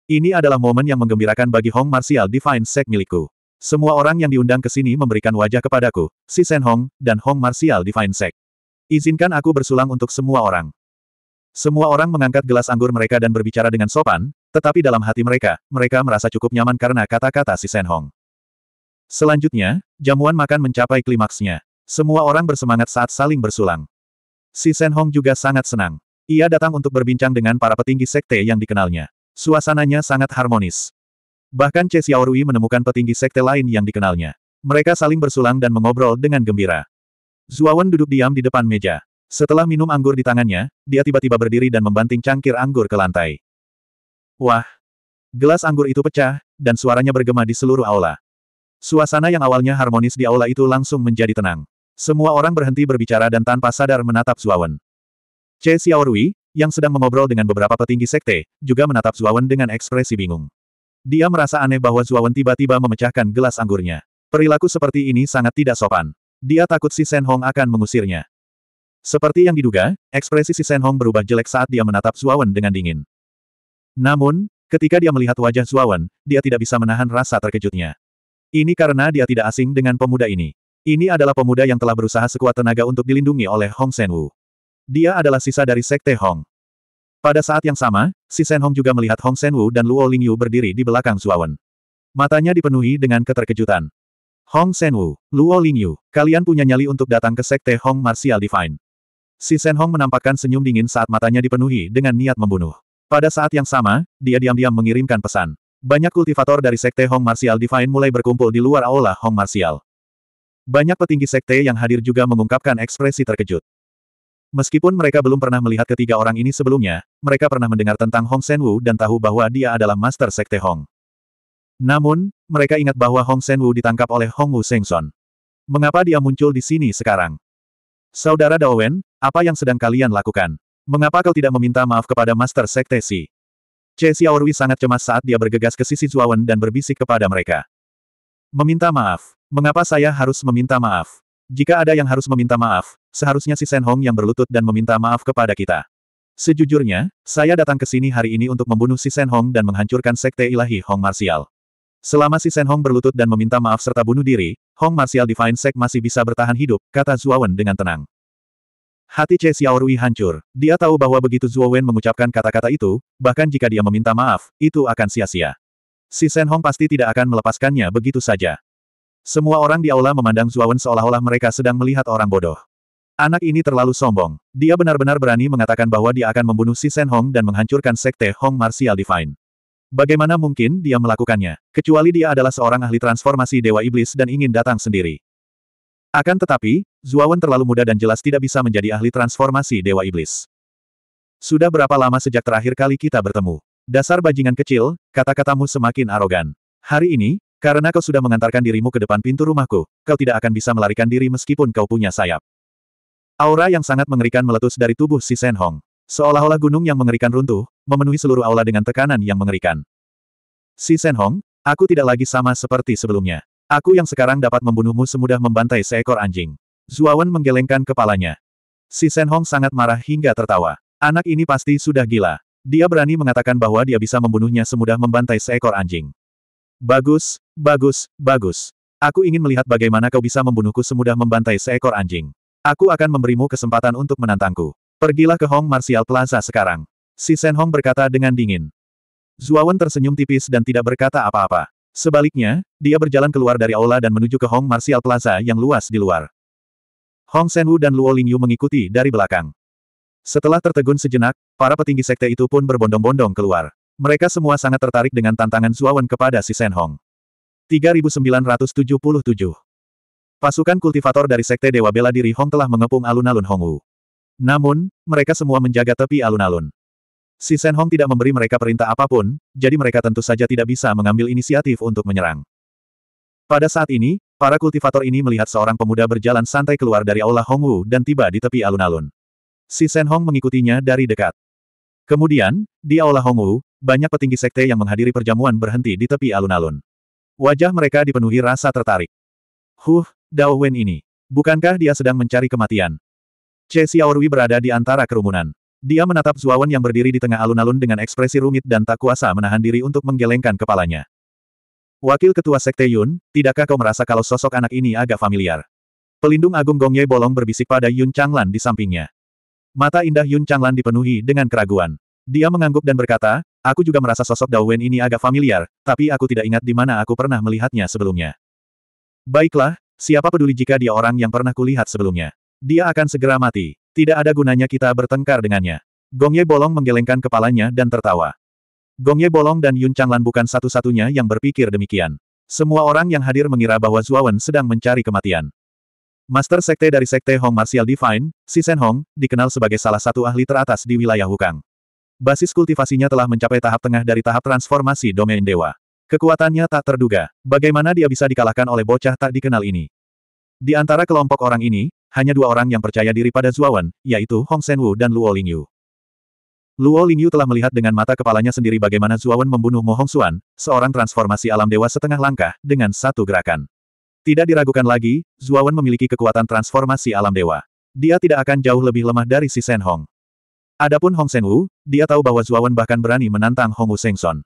Ini adalah momen yang menggembirakan bagi Hong Martial Divine Sect milikku. Semua orang yang diundang ke sini memberikan wajah kepadaku, si Sen Hong, dan Hong Martial Divine Sect. Izinkan aku bersulang untuk semua orang. Semua orang mengangkat gelas anggur mereka dan berbicara dengan sopan, tetapi dalam hati mereka, mereka merasa cukup nyaman karena kata-kata si Sen Hong. Selanjutnya, jamuan makan mencapai klimaksnya. Semua orang bersemangat saat saling bersulang. Si Sen Hong juga sangat senang. Ia datang untuk berbincang dengan para petinggi sekte yang dikenalnya. Suasananya sangat harmonis. Bahkan Che Xiaorui menemukan petinggi sekte lain yang dikenalnya. Mereka saling bersulang dan mengobrol dengan gembira. Zuawan duduk diam di depan meja. Setelah minum anggur di tangannya, dia tiba-tiba berdiri dan membanting cangkir anggur ke lantai. Wah! Gelas anggur itu pecah, dan suaranya bergema di seluruh aula. Suasana yang awalnya harmonis di aula itu langsung menjadi tenang. Semua orang berhenti berbicara dan tanpa sadar menatap Zuawan. Che Xiaorui, yang sedang mengobrol dengan beberapa petinggi sekte, juga menatap Zuawan dengan ekspresi bingung. Dia merasa aneh bahwa Zuawan tiba-tiba memecahkan gelas anggurnya. Perilaku seperti ini sangat tidak sopan. Dia takut si Sen Hong akan mengusirnya. Seperti yang diduga, ekspresi si Shen Hong berubah jelek saat dia menatap Zuawan dengan dingin. Namun, ketika dia melihat wajah Zuawan, dia tidak bisa menahan rasa terkejutnya. Ini karena dia tidak asing dengan pemuda ini. Ini adalah pemuda yang telah berusaha sekuat tenaga untuk dilindungi oleh Hong Sen Wu. Dia adalah sisa dari Sekte Hong. Pada saat yang sama, si Sen Hong juga melihat Hong Sen Wu dan Luo Lingyu berdiri di belakang Zuawan. Matanya dipenuhi dengan keterkejutan. Hong Sen Wu, Luo Lingyu, kalian punya nyali untuk datang ke Sekte Hong Martial Divine. Si Sen Hong menampakkan senyum dingin saat matanya dipenuhi dengan niat membunuh. Pada saat yang sama, dia diam-diam mengirimkan pesan. Banyak kultivator dari Sekte Hong Martial Divine mulai berkumpul di luar aula Hong Martial. Banyak petinggi Sekte yang hadir juga mengungkapkan ekspresi terkejut. Meskipun mereka belum pernah melihat ketiga orang ini sebelumnya, mereka pernah mendengar tentang Hong Senwu dan tahu bahwa dia adalah Master Sekte Hong. Namun, mereka ingat bahwa Hong Senwu ditangkap oleh Hong Wu Sengson. Mengapa dia muncul di sini sekarang? Saudara Wen? Apa yang sedang kalian lakukan? Mengapa kau tidak meminta maaf kepada Master Sekte Si? Che Xiaorui sangat cemas saat dia bergegas ke sisi Zuawan dan berbisik kepada mereka. Meminta maaf. Mengapa saya harus meminta maaf? Jika ada yang harus meminta maaf, seharusnya si Shen Hong yang berlutut dan meminta maaf kepada kita. Sejujurnya, saya datang ke sini hari ini untuk membunuh si Shen Hong dan menghancurkan Sekte Ilahi Hong Martial. Selama si Shen Hong berlutut dan meminta maaf serta bunuh diri, Hong Martial Divine Sek masih bisa bertahan hidup, kata Zuawan dengan tenang. Hati Che Xiaorui hancur. Dia tahu bahwa begitu Zhuo Wen mengucapkan kata-kata itu, bahkan jika dia meminta maaf, itu akan sia-sia. Si Shen Hong pasti tidak akan melepaskannya begitu saja. Semua orang di aula memandang Zhuo Wen seolah-olah mereka sedang melihat orang bodoh. Anak ini terlalu sombong. Dia benar-benar berani mengatakan bahwa dia akan membunuh si Shen Hong dan menghancurkan sekte Hong Martial Divine. Bagaimana mungkin dia melakukannya, kecuali dia adalah seorang ahli transformasi Dewa Iblis dan ingin datang sendiri. Akan tetapi, Zuawan terlalu muda dan jelas tidak bisa menjadi ahli transformasi Dewa Iblis. Sudah berapa lama sejak terakhir kali kita bertemu? Dasar bajingan kecil, kata-katamu semakin arogan. Hari ini, karena kau sudah mengantarkan dirimu ke depan pintu rumahku, kau tidak akan bisa melarikan diri meskipun kau punya sayap. Aura yang sangat mengerikan meletus dari tubuh si Senhong. Hong. Seolah-olah gunung yang mengerikan runtuh, memenuhi seluruh aula dengan tekanan yang mengerikan. Si Senhong, Hong, aku tidak lagi sama seperti sebelumnya. Aku yang sekarang dapat membunuhmu semudah membantai seekor anjing. Zuawan menggelengkan kepalanya. Si Shen Hong sangat marah hingga tertawa. Anak ini pasti sudah gila. Dia berani mengatakan bahwa dia bisa membunuhnya semudah membantai seekor anjing. Bagus, bagus, bagus. Aku ingin melihat bagaimana kau bisa membunuhku semudah membantai seekor anjing. Aku akan memberimu kesempatan untuk menantangku. Pergilah ke Hong Martial Plaza sekarang. Si Shen Hong berkata dengan dingin. Zuawan tersenyum tipis dan tidak berkata apa-apa. Sebaliknya, dia berjalan keluar dari aula dan menuju ke Hong Martial Plaza yang luas di luar. Hong Senwu dan Luo Lingyu mengikuti dari belakang. Setelah tertegun sejenak, para petinggi sekte itu pun berbondong-bondong keluar. Mereka semua sangat tertarik dengan tantangan Zuawan kepada si Shen Hong. 3977 Pasukan kultivator dari sekte Dewa Bela Diri Hong telah mengepung alun-alun Hongwu. Namun, mereka semua menjaga tepi alun-alun. Si Shen Hong tidak memberi mereka perintah apapun, jadi mereka tentu saja tidak bisa mengambil inisiatif untuk menyerang. Pada saat ini, para kultivator ini melihat seorang pemuda berjalan santai keluar dari aula Hongwu dan tiba di tepi alun-alun. Si Shen Hong mengikutinya dari dekat. Kemudian, di aula Hongwu, banyak petinggi sekte yang menghadiri perjamuan berhenti di tepi alun-alun. Wajah mereka dipenuhi rasa tertarik. Huh, Dao Wen ini. Bukankah dia sedang mencari kematian? Che Xiaorui berada di antara kerumunan. Dia menatap Zuawan yang berdiri di tengah alun-alun dengan ekspresi rumit dan tak kuasa menahan diri untuk menggelengkan kepalanya. Wakil Ketua Sekte Yun, tidakkah kau merasa kalau sosok anak ini agak familiar? Pelindung Agung Gongye Bolong berbisik pada Yun Changlan di sampingnya. Mata indah Yun Changlan dipenuhi dengan keraguan. Dia mengangguk dan berkata, aku juga merasa sosok Dao Wen ini agak familiar, tapi aku tidak ingat di mana aku pernah melihatnya sebelumnya. Baiklah, siapa peduli jika dia orang yang pernah kulihat sebelumnya. Dia akan segera mati. Tidak ada gunanya kita bertengkar dengannya. Gong Ye Bolong menggelengkan kepalanya dan tertawa. Gong Ye Bolong dan Yun Changlan bukan satu-satunya yang berpikir demikian. Semua orang yang hadir mengira bahwa Zuawan sedang mencari kematian. Master Sekte dari Sekte Hong Martial Divine, Si Sen Hong, dikenal sebagai salah satu ahli teratas di wilayah Wukang. Basis kultivasinya telah mencapai tahap tengah dari tahap transformasi domain dewa. Kekuatannya tak terduga. Bagaimana dia bisa dikalahkan oleh bocah tak dikenal ini? Di antara kelompok orang ini, hanya dua orang yang percaya diri pada Zuawan, yaitu Hong Senwu dan Luo Lingyu. Luo Lingyu telah melihat dengan mata kepalanya sendiri bagaimana Zuawan membunuh Mo Hong Xuan, seorang transformasi alam dewa setengah langkah, dengan satu gerakan. Tidak diragukan lagi, Zuawan memiliki kekuatan transformasi alam dewa. Dia tidak akan jauh lebih lemah dari si Sen Hong. Adapun Hong Senwu, dia tahu bahwa Zuawan bahkan berani menantang Hong Wu Son.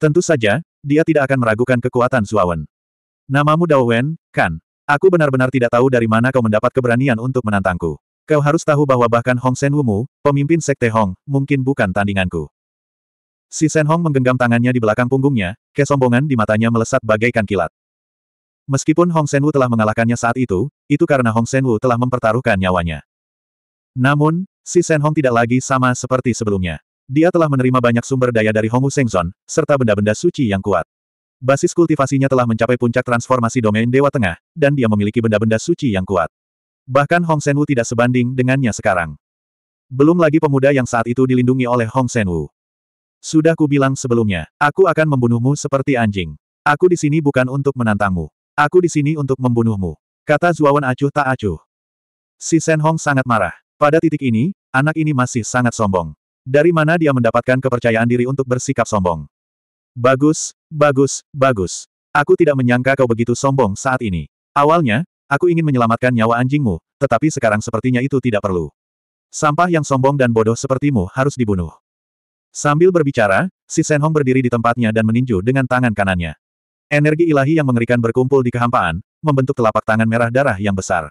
Tentu saja, dia tidak akan meragukan kekuatan Zuawan. Namamu Dao Wen, kan? Aku benar-benar tidak tahu dari mana kau mendapat keberanian untuk menantangku. Kau harus tahu bahwa bahkan Hong Sen Wumu, pemimpin Sekte Hong, mungkin bukan tandinganku. Si Sen Hong menggenggam tangannya di belakang punggungnya, kesombongan di matanya melesat bagaikan kilat. Meskipun Hong Sen Wu telah mengalahkannya saat itu, itu karena Hong Sen Wu telah mempertaruhkan nyawanya. Namun, si Sen Hong tidak lagi sama seperti sebelumnya. Dia telah menerima banyak sumber daya dari Hong Wu Zon, serta benda-benda suci yang kuat. Basis kultivasinya telah mencapai puncak transformasi domain Dewa Tengah, dan dia memiliki benda-benda suci yang kuat. Bahkan Hong Senwu tidak sebanding dengannya sekarang. Belum lagi pemuda yang saat itu dilindungi oleh Hong Senwu. Sudah kubilang sebelumnya, aku akan membunuhmu seperti anjing. Aku di sini bukan untuk menantangmu. Aku di sini untuk membunuhmu. Kata Zuawan acuh tak acuh. Si Sen Hong sangat marah. Pada titik ini, anak ini masih sangat sombong. Dari mana dia mendapatkan kepercayaan diri untuk bersikap sombong? Bagus, bagus, bagus. Aku tidak menyangka kau begitu sombong saat ini. Awalnya, aku ingin menyelamatkan nyawa anjingmu, tetapi sekarang sepertinya itu tidak perlu. Sampah yang sombong dan bodoh sepertimu harus dibunuh. Sambil berbicara, si Senhong berdiri di tempatnya dan meninju dengan tangan kanannya. Energi ilahi yang mengerikan berkumpul di kehampaan, membentuk telapak tangan merah darah yang besar.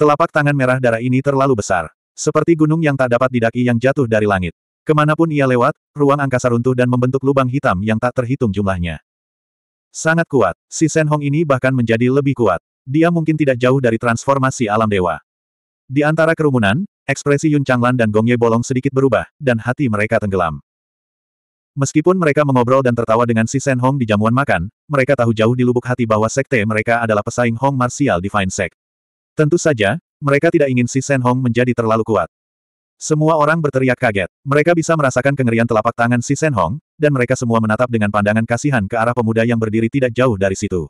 Telapak tangan merah darah ini terlalu besar. Seperti gunung yang tak dapat didaki yang jatuh dari langit. Kemanapun ia lewat, ruang angkasa runtuh dan membentuk lubang hitam yang tak terhitung jumlahnya. Sangat kuat, si Shen Hong ini bahkan menjadi lebih kuat. Dia mungkin tidak jauh dari transformasi alam dewa. Di antara kerumunan, ekspresi Yun Changlan dan Gong Ye Bolong sedikit berubah, dan hati mereka tenggelam. Meskipun mereka mengobrol dan tertawa dengan si Shen Hong di jamuan makan, mereka tahu jauh di lubuk hati bahwa sekte mereka adalah pesaing Hong Martial Divine Sect. Tentu saja, mereka tidak ingin si Shen Hong menjadi terlalu kuat. Semua orang berteriak kaget. Mereka bisa merasakan kengerian telapak tangan si Sen Hong, dan mereka semua menatap dengan pandangan kasihan ke arah pemuda yang berdiri tidak jauh dari situ.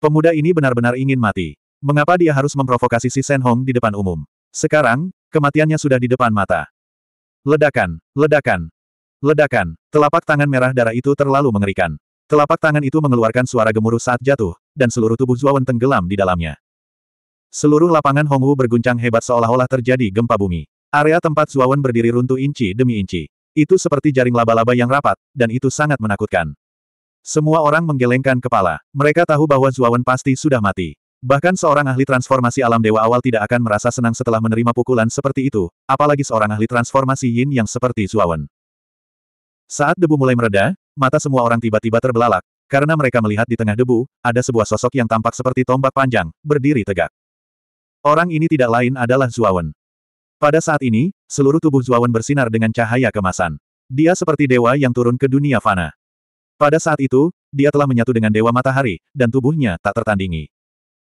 Pemuda ini benar-benar ingin mati. Mengapa dia harus memprovokasi si Sen Hong di depan umum? Sekarang, kematiannya sudah di depan mata. Ledakan, ledakan, ledakan. Telapak tangan merah darah itu terlalu mengerikan. Telapak tangan itu mengeluarkan suara gemuruh saat jatuh, dan seluruh tubuh Zuawan tenggelam di dalamnya. Seluruh lapangan Hongwu berguncang hebat seolah-olah terjadi gempa bumi. Area tempat Zuawan berdiri runtuh inci demi inci. Itu seperti jaring laba-laba yang rapat, dan itu sangat menakutkan. Semua orang menggelengkan kepala. Mereka tahu bahwa Zuawan pasti sudah mati. Bahkan seorang ahli transformasi alam dewa awal tidak akan merasa senang setelah menerima pukulan seperti itu, apalagi seorang ahli transformasi yin yang seperti Zuawan. Saat debu mulai mereda, mata semua orang tiba-tiba terbelalak, karena mereka melihat di tengah debu, ada sebuah sosok yang tampak seperti tombak panjang, berdiri tegak. Orang ini tidak lain adalah Zuawan. Pada saat ini, seluruh tubuh Zuawan bersinar dengan cahaya kemasan. Dia seperti dewa yang turun ke dunia fana. Pada saat itu, dia telah menyatu dengan Dewa Matahari, dan tubuhnya tak tertandingi.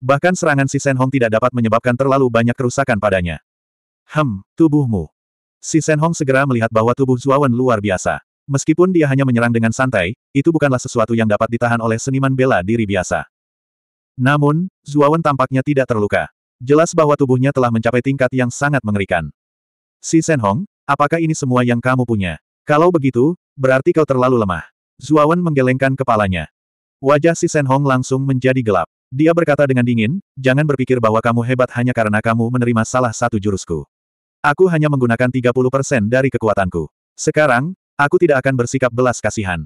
Bahkan serangan si Sen Hong tidak dapat menyebabkan terlalu banyak kerusakan padanya. Hem, tubuhmu. Si Sen Hong segera melihat bahwa tubuh Zuawan luar biasa. Meskipun dia hanya menyerang dengan santai, itu bukanlah sesuatu yang dapat ditahan oleh seniman bela diri biasa. Namun, Zuawan tampaknya tidak terluka. Jelas bahwa tubuhnya telah mencapai tingkat yang sangat mengerikan. Si Sen Hong, apakah ini semua yang kamu punya? Kalau begitu, berarti kau terlalu lemah. Zuawan menggelengkan kepalanya. Wajah si Sen Hong langsung menjadi gelap. Dia berkata dengan dingin, jangan berpikir bahwa kamu hebat hanya karena kamu menerima salah satu jurusku. Aku hanya menggunakan 30% dari kekuatanku. Sekarang, aku tidak akan bersikap belas kasihan.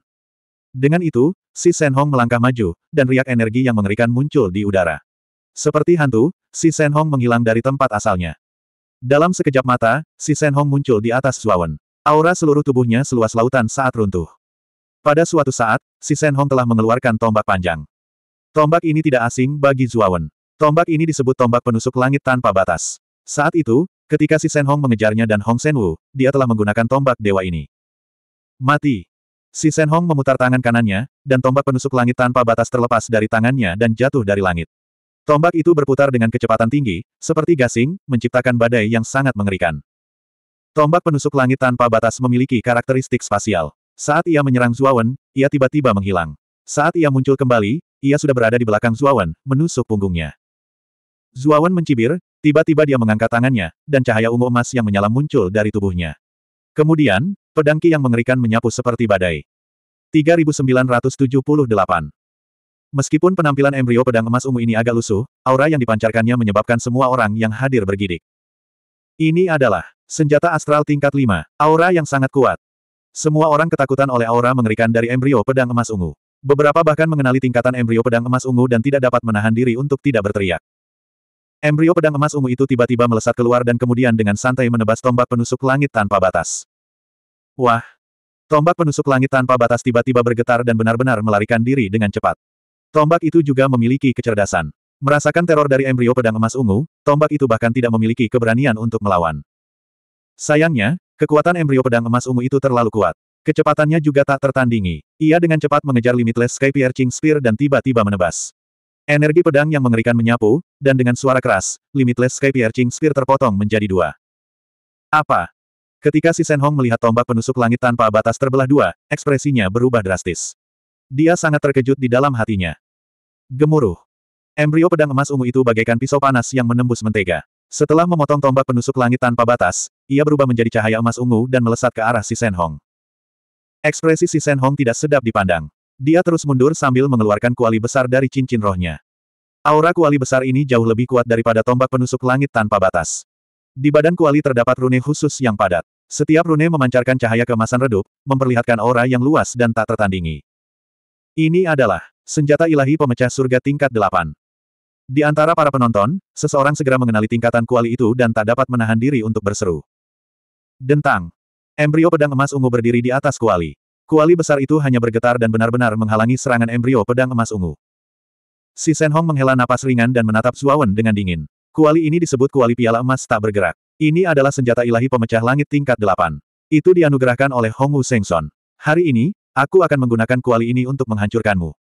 Dengan itu, si Sen Hong melangkah maju, dan riak energi yang mengerikan muncul di udara. Seperti hantu, si Shen Hong menghilang dari tempat asalnya. Dalam sekejap mata, si Shen Hong muncul di atas Zuawan. Aura seluruh tubuhnya seluas lautan saat runtuh. Pada suatu saat, si Shen Hong telah mengeluarkan tombak panjang. Tombak ini tidak asing bagi Zuawan. Tombak ini disebut tombak penusuk langit tanpa batas. Saat itu, ketika si Shen Hong mengejarnya dan Hong Sen Wu, dia telah menggunakan tombak dewa ini. Mati. Si Shen Hong memutar tangan kanannya, dan tombak penusuk langit tanpa batas terlepas dari tangannya dan jatuh dari langit. Tombak itu berputar dengan kecepatan tinggi, seperti gasing, menciptakan badai yang sangat mengerikan. Tombak penusuk langit tanpa batas memiliki karakteristik spasial. Saat ia menyerang Zuawan, ia tiba-tiba menghilang. Saat ia muncul kembali, ia sudah berada di belakang Zuawan, menusuk punggungnya. Zuawan mencibir, tiba-tiba dia mengangkat tangannya, dan cahaya ungu emas yang menyala muncul dari tubuhnya. Kemudian, pedangki yang mengerikan menyapu seperti badai. 3978 Meskipun penampilan embrio pedang emas ungu ini agak lusuh, aura yang dipancarkannya menyebabkan semua orang yang hadir bergidik. Ini adalah senjata astral tingkat 5, aura yang sangat kuat. Semua orang ketakutan oleh aura mengerikan dari embrio pedang emas ungu. Beberapa bahkan mengenali tingkatan embrio pedang emas ungu dan tidak dapat menahan diri untuk tidak berteriak. Embrio pedang emas ungu itu tiba-tiba melesat keluar dan kemudian dengan santai menebas tombak penusuk langit tanpa batas. Wah! Tombak penusuk langit tanpa batas tiba-tiba bergetar dan benar-benar melarikan diri dengan cepat. Tombak itu juga memiliki kecerdasan. Merasakan teror dari embrio pedang emas ungu, tombak itu bahkan tidak memiliki keberanian untuk melawan. Sayangnya, kekuatan embrio pedang emas ungu itu terlalu kuat. Kecepatannya juga tak tertandingi. Ia dengan cepat mengejar Limitless Sky Piercing Spear dan tiba-tiba menebas. Energi pedang yang mengerikan menyapu, dan dengan suara keras, Limitless Sky Piercing Spear terpotong menjadi dua. Apa? Ketika si Senhong melihat tombak penusuk langit tanpa batas terbelah dua, ekspresinya berubah drastis. Dia sangat terkejut di dalam hatinya. Gemuruh. Embrio pedang emas ungu itu bagaikan pisau panas yang menembus mentega. Setelah memotong tombak penusuk langit tanpa batas, ia berubah menjadi cahaya emas ungu dan melesat ke arah si Sen Hong. Ekspresi si Sen Hong tidak sedap dipandang. Dia terus mundur sambil mengeluarkan kuali besar dari cincin rohnya. Aura kuali besar ini jauh lebih kuat daripada tombak penusuk langit tanpa batas. Di badan kuali terdapat rune khusus yang padat. Setiap rune memancarkan cahaya kemasan redup, memperlihatkan aura yang luas dan tak tertandingi. Ini adalah senjata ilahi pemecah surga tingkat delapan. Di antara para penonton, seseorang segera mengenali tingkatan kuali itu dan tak dapat menahan diri untuk berseru. Dentang. Embrio pedang emas ungu berdiri di atas kuali. Kuali besar itu hanya bergetar dan benar-benar menghalangi serangan embrio pedang emas ungu. Si Sen Hong menghela napas ringan dan menatap Zuawan dengan dingin. Kuali ini disebut kuali piala emas tak bergerak. Ini adalah senjata ilahi pemecah langit tingkat delapan. Itu dianugerahkan oleh Hong Wu Sengson. Hari ini, Aku akan menggunakan kuali ini untuk menghancurkanmu.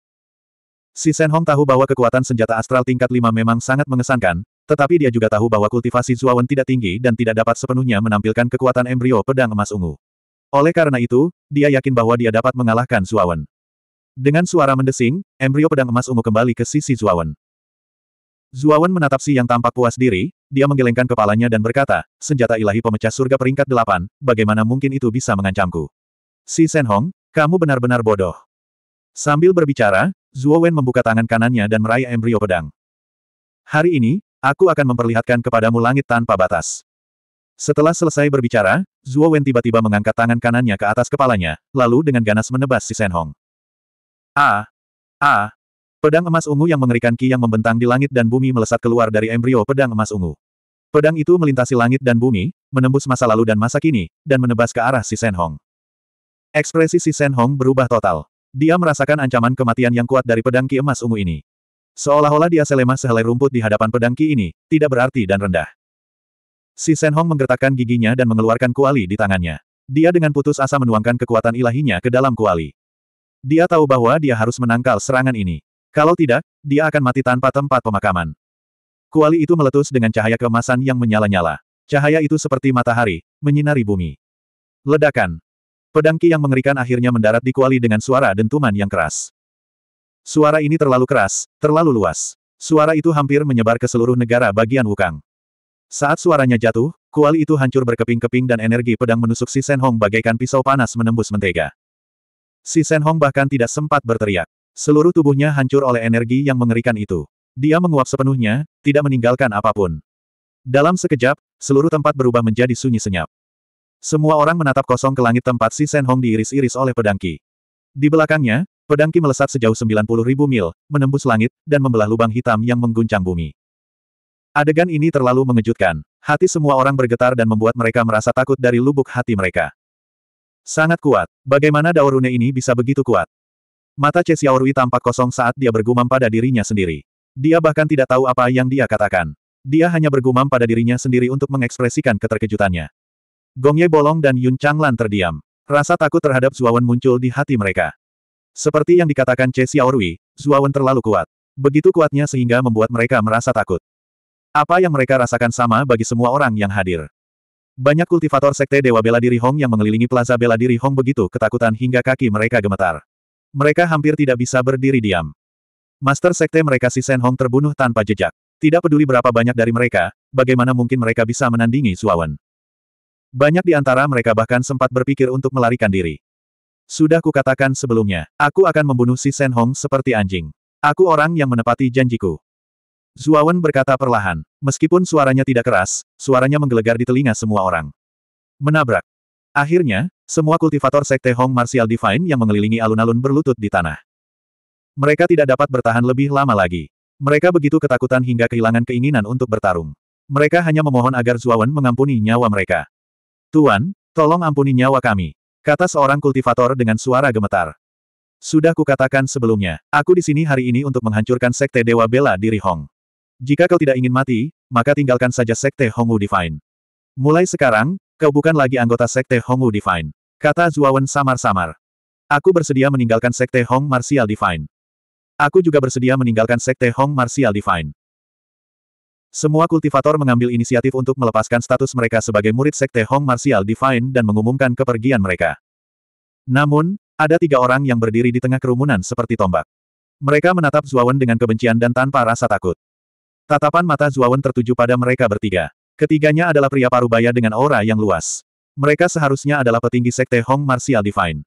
Si Sen Hong tahu bahwa kekuatan senjata astral tingkat 5 memang sangat mengesankan, tetapi dia juga tahu bahwa kultivasi Zuawan tidak tinggi dan tidak dapat sepenuhnya menampilkan kekuatan embrio pedang emas ungu. Oleh karena itu, dia yakin bahwa dia dapat mengalahkan Zuawan. Dengan suara mendesing, embrio pedang emas ungu kembali ke sisi Zuawan. Zuawan menatap si yang tampak puas diri, dia menggelengkan kepalanya dan berkata, senjata ilahi pemecah surga peringkat delapan, bagaimana mungkin itu bisa mengancamku? Si Sen Hong, kamu benar-benar bodoh. Sambil berbicara, Zuo Wen membuka tangan kanannya dan meraih embrio pedang. Hari ini, aku akan memperlihatkan kepadamu langit tanpa batas. Setelah selesai berbicara, Zuo Wen tiba-tiba mengangkat tangan kanannya ke atas kepalanya, lalu dengan ganas menebas si Shen Hong. A. A. Pedang emas ungu yang mengerikan ki yang membentang di langit dan bumi melesat keluar dari embrio pedang emas ungu. Pedang itu melintasi langit dan bumi, menembus masa lalu dan masa kini, dan menebas ke arah si Shen Hong. Ekspresi si Shen Hong berubah total. Dia merasakan ancaman kematian yang kuat dari pedang ki emas ungu ini. Seolah-olah dia selemah sehelai rumput di hadapan pedang ki ini, tidak berarti dan rendah. Si Shen Hong menggertakkan giginya dan mengeluarkan kuali di tangannya. Dia dengan putus asa menuangkan kekuatan ilahinya ke dalam kuali. Dia tahu bahwa dia harus menangkal serangan ini. Kalau tidak, dia akan mati tanpa tempat pemakaman. Kuali itu meletus dengan cahaya keemasan yang menyala-nyala. Cahaya itu seperti matahari, menyinari bumi. Ledakan, Pedang Ki yang mengerikan akhirnya mendarat di kuali dengan suara dentuman yang keras. Suara ini terlalu keras, terlalu luas. Suara itu hampir menyebar ke seluruh negara bagian Wukang. Saat suaranya jatuh, kuali itu hancur berkeping-keping dan energi pedang menusuk si Sen Hong bagaikan pisau panas menembus mentega. Si Sen Hong bahkan tidak sempat berteriak. Seluruh tubuhnya hancur oleh energi yang mengerikan itu. Dia menguap sepenuhnya, tidak meninggalkan apapun. Dalam sekejap, seluruh tempat berubah menjadi sunyi senyap. Semua orang menatap kosong ke langit tempat si Sen Hong diiris-iris oleh pedangki. Di belakangnya, pedangki melesat sejauh 90 ribu mil, menembus langit, dan membelah lubang hitam yang mengguncang bumi. Adegan ini terlalu mengejutkan. Hati semua orang bergetar dan membuat mereka merasa takut dari lubuk hati mereka. Sangat kuat. Bagaimana Daorune ini bisa begitu kuat? Mata Che Xiaorui tampak kosong saat dia bergumam pada dirinya sendiri. Dia bahkan tidak tahu apa yang dia katakan. Dia hanya bergumam pada dirinya sendiri untuk mengekspresikan keterkejutannya. Gongye bolong dan Yun Changlan terdiam. Rasa takut terhadap Zuawan muncul di hati mereka. Seperti yang dikatakan Che Xiaorui, Zuawan terlalu kuat. Begitu kuatnya sehingga membuat mereka merasa takut. Apa yang mereka rasakan sama bagi semua orang yang hadir. Banyak kultivator sekte Dewa Bela Diri Hong yang mengelilingi plaza Bela Diri Hong begitu ketakutan hingga kaki mereka gemetar. Mereka hampir tidak bisa berdiri diam. Master sekte mereka si Sen Hong terbunuh tanpa jejak. Tidak peduli berapa banyak dari mereka, bagaimana mungkin mereka bisa menandingi Suawan. Banyak di antara mereka bahkan sempat berpikir untuk melarikan diri. Sudah kukatakan sebelumnya, aku akan membunuh si Sen Hong seperti anjing. Aku orang yang menepati janjiku. Zuawan berkata perlahan. Meskipun suaranya tidak keras, suaranya menggelegar di telinga semua orang. Menabrak. Akhirnya, semua kultivator Sekte Hong Martial Divine yang mengelilingi alun-alun berlutut di tanah. Mereka tidak dapat bertahan lebih lama lagi. Mereka begitu ketakutan hingga kehilangan keinginan untuk bertarung. Mereka hanya memohon agar Zuawan mengampuni nyawa mereka. Tuan, tolong ampuni nyawa kami. Kata seorang kultivator dengan suara gemetar. Sudah kukatakan sebelumnya, aku di sini hari ini untuk menghancurkan sekte Dewa Bela diri Hong. Jika kau tidak ingin mati, maka tinggalkan saja sekte Hongwu Divine. Mulai sekarang, kau bukan lagi anggota sekte Hongwu Divine. Kata Zuawan samar-samar. Aku bersedia meninggalkan sekte Hong Martial Divine. Aku juga bersedia meninggalkan sekte Hong Martial Divine. Semua kultivator mengambil inisiatif untuk melepaskan status mereka sebagai murid sekte Hong Martial Divine dan mengumumkan kepergian mereka. Namun, ada tiga orang yang berdiri di tengah kerumunan seperti tombak. Mereka menatap Zuawan dengan kebencian dan tanpa rasa takut. Tatapan mata Zuawan tertuju pada mereka bertiga. Ketiganya adalah pria parubaya dengan aura yang luas. Mereka seharusnya adalah petinggi sekte Hong Martial Divine.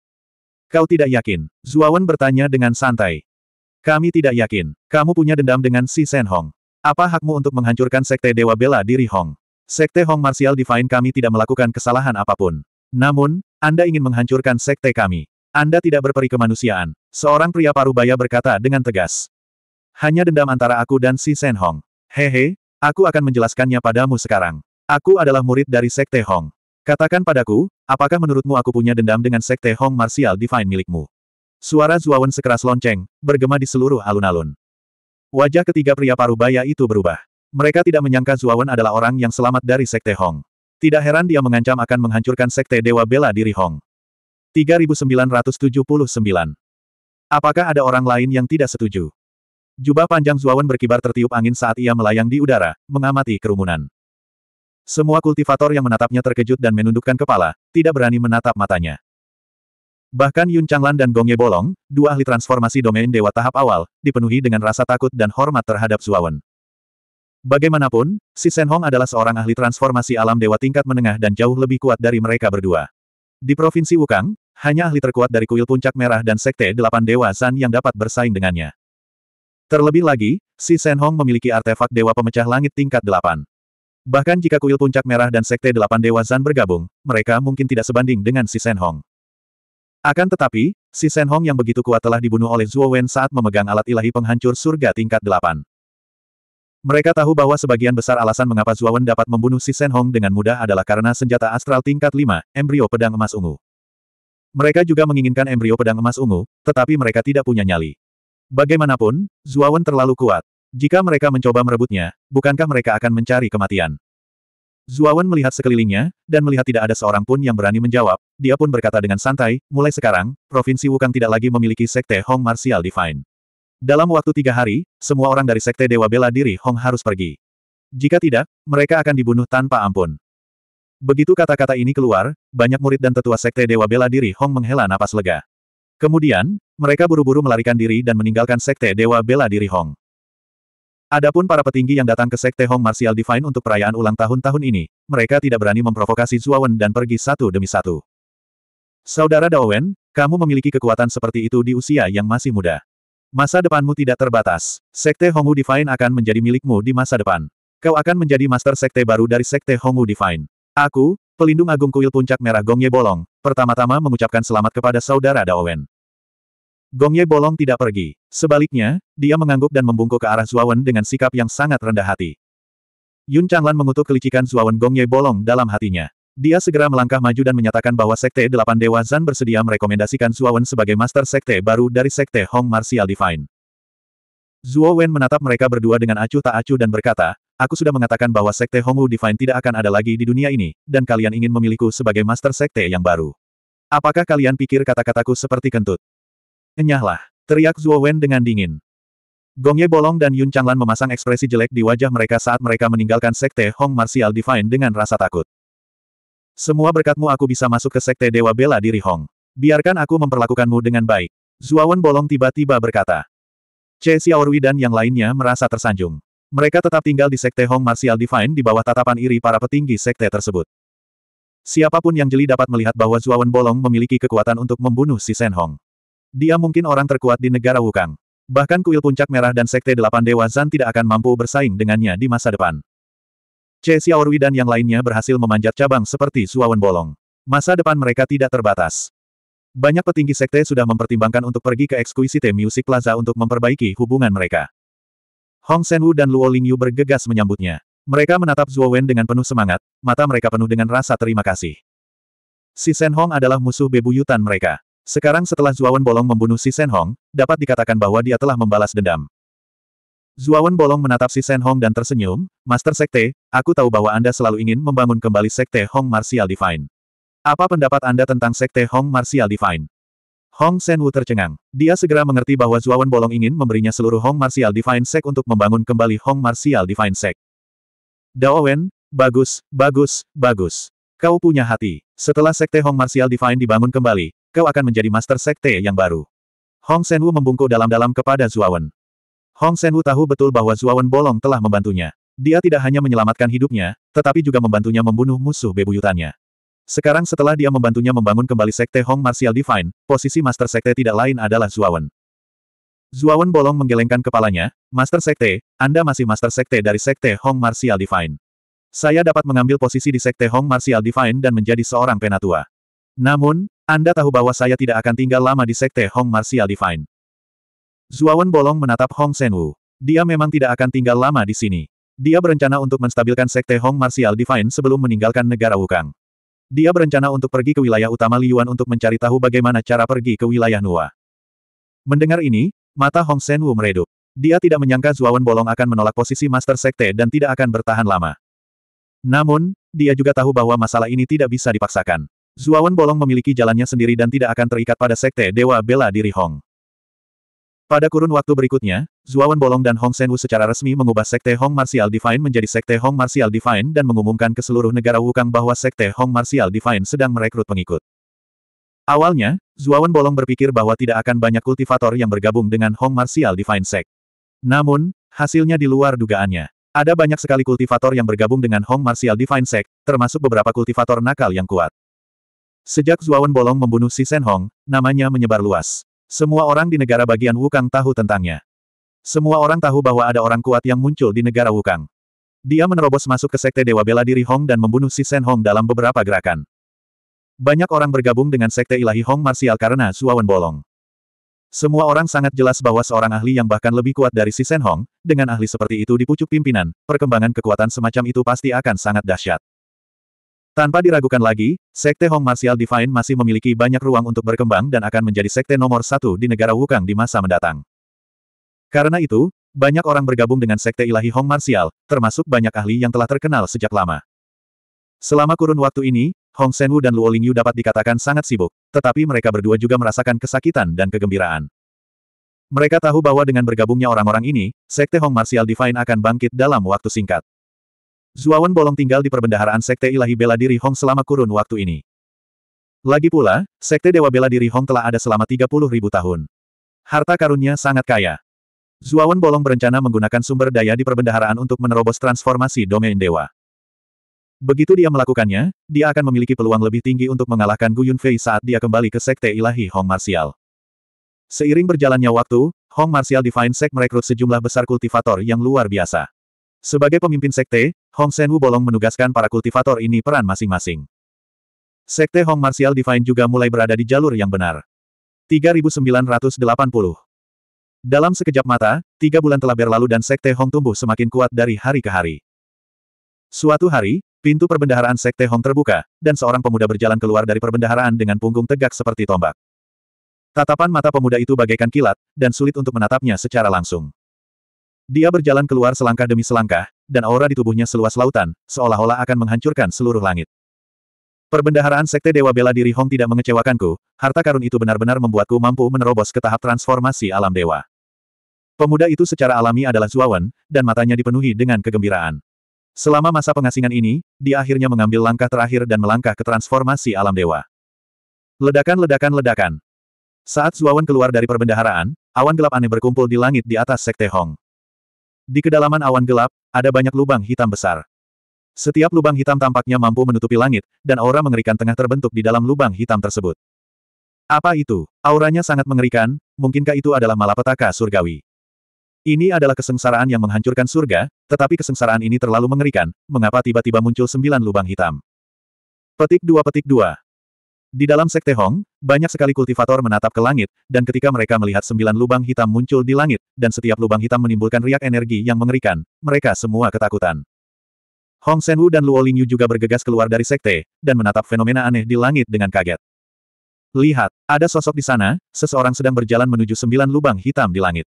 Kau tidak yakin? Zuawan bertanya dengan santai. Kami tidak yakin. Kamu punya dendam dengan si Sen Hong. Apa hakmu untuk menghancurkan Sekte Dewa Bela Diri Hong? Sekte Hong Martial Divine kami tidak melakukan kesalahan apapun. Namun, Anda ingin menghancurkan Sekte kami. Anda tidak berperi kemanusiaan. Seorang pria parubaya berkata dengan tegas. Hanya dendam antara aku dan si Sen Hong. Hehe, aku akan menjelaskannya padamu sekarang. Aku adalah murid dari Sekte Hong. Katakan padaku, apakah menurutmu aku punya dendam dengan Sekte Hong Martial Divine milikmu? Suara Zuawan sekeras lonceng, bergema di seluruh alun-alun. Wajah ketiga pria parubaya itu berubah. Mereka tidak menyangka Zuawan adalah orang yang selamat dari Sekte Hong. Tidak heran dia mengancam akan menghancurkan Sekte Dewa Bela Diri Hong. 3979. Apakah ada orang lain yang tidak setuju? Jubah panjang Zuawan berkibar tertiup angin saat ia melayang di udara, mengamati kerumunan. Semua kultivator yang menatapnya terkejut dan menundukkan kepala, tidak berani menatap matanya. Bahkan Yun Changlan dan Gong Ye Bolong, dua ahli transformasi domain dewa tahap awal, dipenuhi dengan rasa takut dan hormat terhadap Zuawan. Bagaimanapun, si Sen Hong adalah seorang ahli transformasi alam dewa tingkat menengah dan jauh lebih kuat dari mereka berdua. Di Provinsi Wukang, hanya ahli terkuat dari kuil puncak merah dan sekte delapan dewa San yang dapat bersaing dengannya. Terlebih lagi, si Sen Hong memiliki artefak dewa pemecah langit tingkat delapan. Bahkan jika kuil puncak merah dan sekte delapan dewa Zan bergabung, mereka mungkin tidak sebanding dengan si Sen Hong. Akan tetapi, si Shen Hong yang begitu kuat telah dibunuh oleh Zhuo Wen saat memegang alat ilahi penghancur surga tingkat delapan. Mereka tahu bahwa sebagian besar alasan mengapa Zhuo Wen dapat membunuh si Shen Hong dengan mudah adalah karena senjata astral tingkat lima, embrio pedang emas ungu. Mereka juga menginginkan embrio pedang emas ungu, tetapi mereka tidak punya nyali. Bagaimanapun, Zhuo Wen terlalu kuat. Jika mereka mencoba merebutnya, bukankah mereka akan mencari kematian? Zuawan melihat sekelilingnya, dan melihat tidak ada seorang pun yang berani menjawab, dia pun berkata dengan santai, mulai sekarang, Provinsi Wukang tidak lagi memiliki Sekte Hong Martial Divine. Dalam waktu tiga hari, semua orang dari Sekte Dewa Bela Diri Hong harus pergi. Jika tidak, mereka akan dibunuh tanpa ampun. Begitu kata-kata ini keluar, banyak murid dan tetua Sekte Dewa Bela Diri Hong menghela napas lega. Kemudian, mereka buru-buru melarikan diri dan meninggalkan Sekte Dewa Bela Diri Hong. Adapun para petinggi yang datang ke Sekte Hong Martial Divine untuk perayaan ulang tahun tahun ini, mereka tidak berani memprovokasi Wen dan pergi satu demi satu. Saudara Daowen, kamu memiliki kekuatan seperti itu di usia yang masih muda. Masa depanmu tidak terbatas. Sekte Wu Divine akan menjadi milikmu di masa depan. Kau akan menjadi master sekte baru dari Sekte Wu Divine. Aku, pelindung agung kuil puncak merah Gongye Bolong, pertama-tama mengucapkan selamat kepada saudara Daowen. Gongye bolong tidak pergi. Sebaliknya, dia mengangguk dan membungkuk ke arah Zuawan dengan sikap yang sangat rendah hati. Yun Changlan mengutuk kelicikan Zuawan Gongye bolong dalam hatinya. Dia segera melangkah maju dan menyatakan bahwa Sekte Delapan Dewa Zan bersedia merekomendasikan Zuawan sebagai master sekte baru dari Sekte Hong Martial Divine. Zuo Wen menatap mereka berdua dengan acuh tak acuh dan berkata, Aku sudah mengatakan bahwa Sekte Hong Wu Divine tidak akan ada lagi di dunia ini, dan kalian ingin memilihku sebagai master sekte yang baru. Apakah kalian pikir kata-kataku seperti kentut? Enyahlah! Teriak Zuo Wen dengan dingin. Gong Ye Bolong dan Yun Changlan memasang ekspresi jelek di wajah mereka saat mereka meninggalkan Sekte Hong Martial Divine dengan rasa takut. Semua berkatmu aku bisa masuk ke Sekte Dewa Bela Diri Hong. Biarkan aku memperlakukanmu dengan baik. Wen Bolong tiba-tiba berkata. Che Xiaorui dan yang lainnya merasa tersanjung. Mereka tetap tinggal di Sekte Hong Martial Divine di bawah tatapan iri para petinggi Sekte tersebut. Siapapun yang jeli dapat melihat bahwa Wen Bolong memiliki kekuatan untuk membunuh si Sen Hong. Dia mungkin orang terkuat di negara Wukang. Bahkan kuil puncak merah dan sekte delapan dewa Zan tidak akan mampu bersaing dengannya di masa depan. C. Xiaorui dan yang lainnya berhasil memanjat cabang seperti Suawan Bolong. Masa depan mereka tidak terbatas. Banyak petinggi sekte sudah mempertimbangkan untuk pergi ke Exquisite Music Plaza untuk memperbaiki hubungan mereka. Hong Senwu dan Luo Lingyu bergegas menyambutnya. Mereka menatap Zhuo Wen dengan penuh semangat, mata mereka penuh dengan rasa terima kasih. Si Sen Hong adalah musuh bebuyutan mereka. Sekarang setelah Zuawan Bolong membunuh si Sen Hong, dapat dikatakan bahwa dia telah membalas dendam. Zuawan Bolong menatap si Sen Hong dan tersenyum, Master Sekte, aku tahu bahwa Anda selalu ingin membangun kembali Sekte Hong Martial Divine. Apa pendapat Anda tentang Sekte Hong Martial Divine? Hong Senwu tercengang. Dia segera mengerti bahwa Zuawan Bolong ingin memberinya seluruh Hong Martial Divine Sek untuk membangun kembali Hong Martial Divine Sek. Dao Wen, bagus, bagus, bagus. Kau punya hati. Setelah Sekte Hong Martial Divine dibangun kembali, Kau akan menjadi Master Sekte yang baru. Hong Senwu membungkuk dalam-dalam kepada Zuawan. Hong Senwu tahu betul bahwa Zuawan Bolong telah membantunya. Dia tidak hanya menyelamatkan hidupnya, tetapi juga membantunya membunuh musuh bebuyutannya. Sekarang setelah dia membantunya membangun kembali Sekte Hong Martial Divine, posisi Master Sekte tidak lain adalah Zuawan. Zuawan Bolong menggelengkan kepalanya, Master Sekte, Anda masih Master Sekte dari Sekte Hong Martial Divine. Saya dapat mengambil posisi di Sekte Hong Martial Divine dan menjadi seorang penatua. Namun, Anda tahu bahwa saya tidak akan tinggal lama di Sekte Hong Martial Divine. Zuawan bolong menatap Hong Senwu. Dia memang tidak akan tinggal lama di sini. Dia berencana untuk menstabilkan Sekte Hong Martial Divine sebelum meninggalkan negara Wukang. Dia berencana untuk pergi ke wilayah utama Liyuan untuk mencari tahu bagaimana cara pergi ke wilayah Nua. Mendengar ini, mata Hong Senwu meredup. Dia tidak menyangka Zuawan Bolong akan menolak posisi Master Sekte dan tidak akan bertahan lama. Namun, dia juga tahu bahwa masalah ini tidak bisa dipaksakan. Zuawan Bolong memiliki jalannya sendiri dan tidak akan terikat pada sekte Dewa Bela Diri Hong. Pada kurun waktu berikutnya, Zuawan Bolong dan Hong Senwu secara resmi mengubah sekte Hong Martial Divine menjadi sekte Hong Martial Divine dan mengumumkan ke seluruh negara Wukang bahwa sekte Hong Martial Divine sedang merekrut pengikut. Awalnya, Zuawan Bolong berpikir bahwa tidak akan banyak kultivator yang bergabung dengan Hong Martial Divine Sect. Namun, hasilnya di luar dugaannya. Ada banyak sekali kultivator yang bergabung dengan Hong Martial Divine Sect, termasuk beberapa kultivator nakal yang kuat. Sejak Zuawan Bolong membunuh si Sen Hong, namanya menyebar luas. Semua orang di negara bagian Wukang tahu tentangnya. Semua orang tahu bahwa ada orang kuat yang muncul di negara Wukang. Dia menerobos masuk ke sekte Dewa Bela Diri Hong dan membunuh si Sen Hong dalam beberapa gerakan. Banyak orang bergabung dengan sekte ilahi Hong Martial karena Zuawan Bolong. Semua orang sangat jelas bahwa seorang ahli yang bahkan lebih kuat dari si Sen Hong, dengan ahli seperti itu di pucuk pimpinan, perkembangan kekuatan semacam itu pasti akan sangat dahsyat. Tanpa diragukan lagi, Sekte Hong Martial Divine masih memiliki banyak ruang untuk berkembang dan akan menjadi sekte nomor satu di negara Wukang di masa mendatang. Karena itu, banyak orang bergabung dengan Sekte Ilahi Hong Martial, termasuk banyak ahli yang telah terkenal sejak lama. Selama kurun waktu ini, Hong Senwu dan Luo Lingyu dapat dikatakan sangat sibuk, tetapi mereka berdua juga merasakan kesakitan dan kegembiraan. Mereka tahu bahwa dengan bergabungnya orang-orang ini, Sekte Hong Martial Divine akan bangkit dalam waktu singkat. Zuawan Bolong tinggal di perbendaharaan Sekte Ilahi Bela Diri Hong selama kurun waktu ini. Lagi pula, Sekte Dewa Bela Diri Hong telah ada selama 30 tahun. Harta karunnya sangat kaya. Zuawan Bolong berencana menggunakan sumber daya di perbendaharaan untuk menerobos transformasi domain dewa. Begitu dia melakukannya, dia akan memiliki peluang lebih tinggi untuk mengalahkan Gu Yunfei saat dia kembali ke Sekte Ilahi Hong Martial. Seiring berjalannya waktu, Hong Martial Divine Sect merekrut sejumlah besar kultivator yang luar biasa. Sebagai pemimpin sekte, Hong Senwu Bolong menugaskan para kultivator ini peran masing-masing. Sekte Hong Martial Divine juga mulai berada di jalur yang benar. 3980 Dalam sekejap mata, tiga bulan telah berlalu dan Sekte Hong tumbuh semakin kuat dari hari ke hari. Suatu hari, pintu perbendaharaan Sekte Hong terbuka, dan seorang pemuda berjalan keluar dari perbendaharaan dengan punggung tegak seperti tombak. Tatapan mata pemuda itu bagaikan kilat, dan sulit untuk menatapnya secara langsung. Dia berjalan keluar selangkah demi selangkah, dan aura di tubuhnya seluas lautan, seolah-olah akan menghancurkan seluruh langit. Perbendaharaan Sekte Dewa Bela Diri Hong tidak mengecewakanku, harta karun itu benar-benar membuatku mampu menerobos ke tahap transformasi alam dewa. Pemuda itu secara alami adalah Zuawan, dan matanya dipenuhi dengan kegembiraan. Selama masa pengasingan ini, dia akhirnya mengambil langkah terakhir dan melangkah ke transformasi alam dewa. Ledakan-ledakan-ledakan. Saat Zuawan keluar dari perbendaharaan, awan gelap aneh berkumpul di langit di atas Sekte Hong. Di kedalaman awan gelap, ada banyak lubang hitam besar. Setiap lubang hitam tampaknya mampu menutupi langit, dan aura mengerikan tengah terbentuk di dalam lubang hitam tersebut. Apa itu? Auranya sangat mengerikan, mungkinkah itu adalah malapetaka surgawi? Ini adalah kesengsaraan yang menghancurkan surga, tetapi kesengsaraan ini terlalu mengerikan, mengapa tiba-tiba muncul sembilan lubang hitam? Petik dua petik dua. Di dalam Sekte Hong, banyak sekali kultivator menatap ke langit, dan ketika mereka melihat sembilan lubang hitam muncul di langit, dan setiap lubang hitam menimbulkan riak energi yang mengerikan, mereka semua ketakutan. Hong Senwu dan Luo Lingyu juga bergegas keluar dari Sekte, dan menatap fenomena aneh di langit dengan kaget. Lihat, ada sosok di sana, seseorang sedang berjalan menuju sembilan lubang hitam di langit.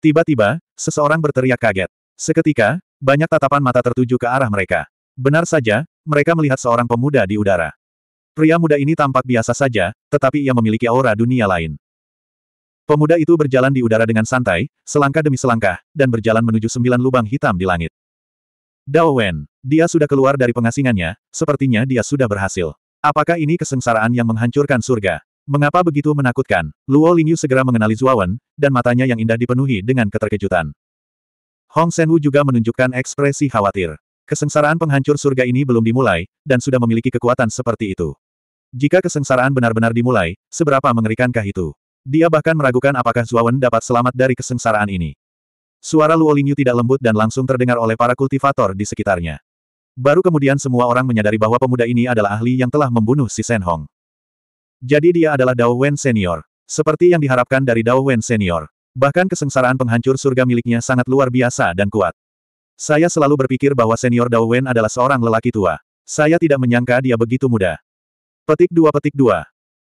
Tiba-tiba, seseorang berteriak kaget. Seketika, banyak tatapan mata tertuju ke arah mereka. Benar saja, mereka melihat seorang pemuda di udara. Pria muda ini tampak biasa saja, tetapi ia memiliki aura dunia lain. Pemuda itu berjalan di udara dengan santai, selangkah demi selangkah, dan berjalan menuju sembilan lubang hitam di langit. Dao Wen, dia sudah keluar dari pengasingannya, sepertinya dia sudah berhasil. Apakah ini kesengsaraan yang menghancurkan surga? Mengapa begitu menakutkan? Luo Lingyu segera mengenali Zuawan, dan matanya yang indah dipenuhi dengan keterkejutan. Hong Senwu juga menunjukkan ekspresi khawatir. Kesengsaraan penghancur surga ini belum dimulai, dan sudah memiliki kekuatan seperti itu. Jika kesengsaraan benar-benar dimulai, seberapa mengerikankah itu? Dia bahkan meragukan apakah Zuawan dapat selamat dari kesengsaraan ini. Suara Luolingyu tidak lembut dan langsung terdengar oleh para kultivator di sekitarnya. Baru kemudian semua orang menyadari bahwa pemuda ini adalah ahli yang telah membunuh si Shen Hong. Jadi dia adalah Dao Wen Senior. Seperti yang diharapkan dari Dao Wen Senior. Bahkan kesengsaraan penghancur surga miliknya sangat luar biasa dan kuat. Saya selalu berpikir bahwa Senior Dao Wen adalah seorang lelaki tua. Saya tidak menyangka dia begitu muda. Petik dua petik dua.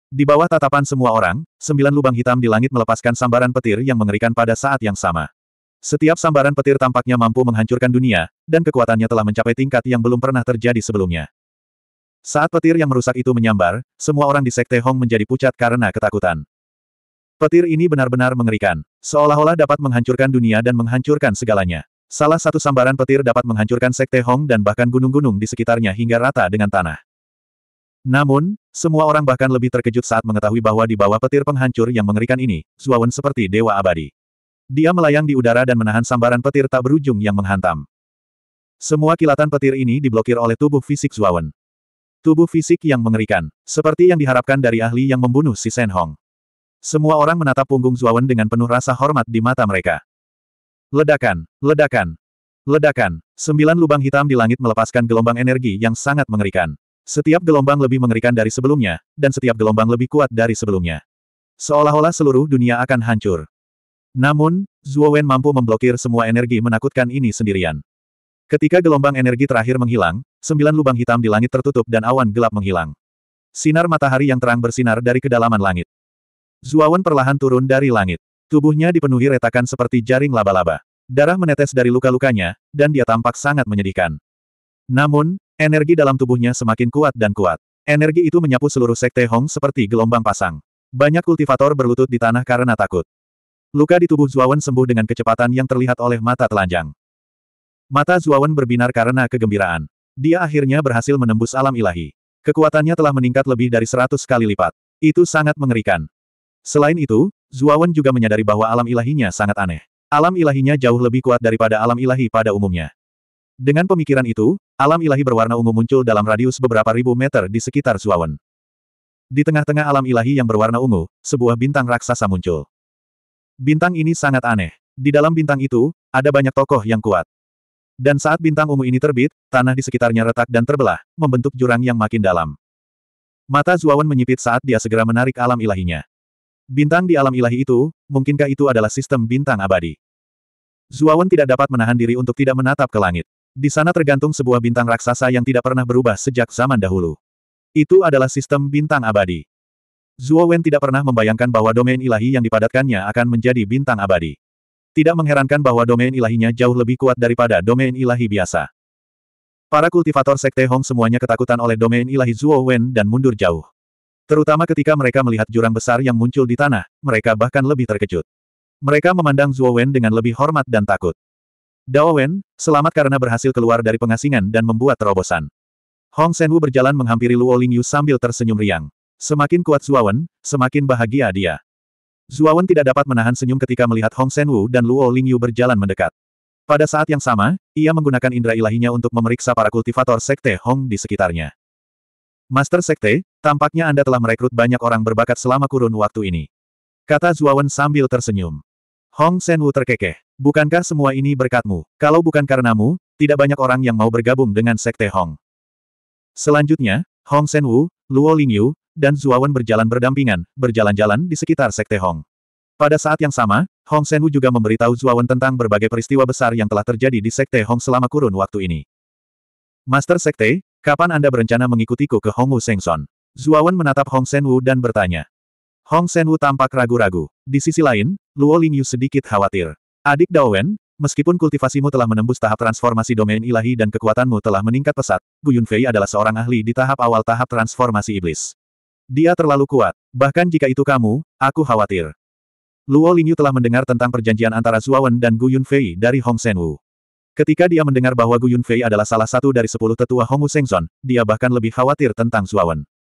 Di bawah tatapan semua orang, sembilan lubang hitam di langit melepaskan sambaran petir yang mengerikan pada saat yang sama. Setiap sambaran petir tampaknya mampu menghancurkan dunia, dan kekuatannya telah mencapai tingkat yang belum pernah terjadi sebelumnya. Saat petir yang merusak itu menyambar, semua orang di Sekte Hong menjadi pucat karena ketakutan. Petir ini benar-benar mengerikan, seolah-olah dapat menghancurkan dunia dan menghancurkan segalanya. Salah satu sambaran petir dapat menghancurkan Sekte Hong dan bahkan gunung-gunung di sekitarnya hingga rata dengan tanah. Namun, semua orang bahkan lebih terkejut saat mengetahui bahwa di bawah petir penghancur yang mengerikan ini, Zuawan seperti dewa abadi. Dia melayang di udara dan menahan sambaran petir tak berujung yang menghantam. Semua kilatan petir ini diblokir oleh tubuh fisik Zuawan. Tubuh fisik yang mengerikan, seperti yang diharapkan dari ahli yang membunuh si Shen Hong. Semua orang menatap punggung Zuawan dengan penuh rasa hormat di mata mereka. Ledakan, ledakan, ledakan, sembilan lubang hitam di langit melepaskan gelombang energi yang sangat mengerikan. Setiap gelombang lebih mengerikan dari sebelumnya, dan setiap gelombang lebih kuat dari sebelumnya. Seolah-olah seluruh dunia akan hancur. Namun, Zhuo Wen mampu memblokir semua energi menakutkan ini sendirian. Ketika gelombang energi terakhir menghilang, sembilan lubang hitam di langit tertutup dan awan gelap menghilang. Sinar matahari yang terang bersinar dari kedalaman langit. Zhuo Wen perlahan turun dari langit. Tubuhnya dipenuhi retakan seperti jaring laba-laba. Darah menetes dari luka-lukanya, dan dia tampak sangat menyedihkan. Namun, Energi dalam tubuhnya semakin kuat dan kuat. Energi itu menyapu seluruh sekte Hong seperti gelombang pasang. Banyak kultivator berlutut di tanah karena takut. Luka di tubuh Zuawan sembuh dengan kecepatan yang terlihat oleh mata telanjang. Mata Zuawan berbinar karena kegembiraan. Dia akhirnya berhasil menembus alam ilahi. Kekuatannya telah meningkat lebih dari seratus kali lipat. Itu sangat mengerikan. Selain itu, Zuawan juga menyadari bahwa alam ilahinya sangat aneh. Alam ilahinya jauh lebih kuat daripada alam ilahi pada umumnya. Dengan pemikiran itu, alam ilahi berwarna ungu muncul dalam radius beberapa ribu meter di sekitar Zuawan. Di tengah-tengah alam ilahi yang berwarna ungu, sebuah bintang raksasa muncul. Bintang ini sangat aneh. Di dalam bintang itu, ada banyak tokoh yang kuat. Dan saat bintang ungu ini terbit, tanah di sekitarnya retak dan terbelah, membentuk jurang yang makin dalam. Mata Zuawan menyipit saat dia segera menarik alam ilahinya. Bintang di alam ilahi itu, mungkinkah itu adalah sistem bintang abadi? Zuawan tidak dapat menahan diri untuk tidak menatap ke langit. Di sana tergantung sebuah bintang raksasa yang tidak pernah berubah sejak zaman dahulu. Itu adalah sistem bintang abadi. Zhuo Wen tidak pernah membayangkan bahwa domain ilahi yang dipadatkannya akan menjadi bintang abadi. Tidak mengherankan bahwa domain ilahinya jauh lebih kuat daripada domain ilahi biasa. Para kultivator Sekte Hong semuanya ketakutan oleh domain ilahi Zhuo Wen dan mundur jauh. Terutama ketika mereka melihat jurang besar yang muncul di tanah, mereka bahkan lebih terkejut. Mereka memandang Zhuo Wen dengan lebih hormat dan takut. Dao Wen, selamat karena berhasil keluar dari pengasingan dan membuat terobosan. Hong Senwu berjalan menghampiri Luo Lingyu sambil tersenyum riang. Semakin kuat Zuawan, semakin bahagia dia. Zuawan tidak dapat menahan senyum ketika melihat Hong Senwu dan Luo Lingyu berjalan mendekat. Pada saat yang sama, ia menggunakan indera ilahinya untuk memeriksa para kultivator sekte Hong di sekitarnya. Master Sekte, tampaknya Anda telah merekrut banyak orang berbakat selama kurun waktu ini. Kata Zuawan sambil tersenyum. Hong Senwu terkekeh. Bukankah semua ini berkatmu? Kalau bukan karenamu, tidak banyak orang yang mau bergabung dengan Sekte Hong. Selanjutnya, Hong Senwu, Luo Lingyu, dan Zuawan berjalan berdampingan, berjalan-jalan di sekitar Sekte Hong. Pada saat yang sama, Hong Senwu juga memberitahu Zuawan tentang berbagai peristiwa besar yang telah terjadi di Sekte Hong selama kurun waktu ini. Master Sekte, kapan Anda berencana mengikutiku ke Hongwu Sengson? Zuawan menatap Hong Senwu dan bertanya. Hong Senwu tampak ragu-ragu. Di sisi lain, Luo Lingyu sedikit khawatir. Adik Dao Wen. meskipun kultivasimu telah menembus tahap transformasi domain ilahi dan kekuatanmu telah meningkat pesat, Guyun Fei adalah seorang ahli di tahap awal tahap transformasi iblis. Dia terlalu kuat. Bahkan jika itu kamu, aku khawatir. Luo Lingyu telah mendengar tentang perjanjian antara Zuawan dan Guyun Fei dari Hong Senwu. Ketika dia mendengar bahwa Guyun Fei adalah salah satu dari sepuluh tetua Hongu Sengzon, dia bahkan lebih khawatir tentang Zuawan.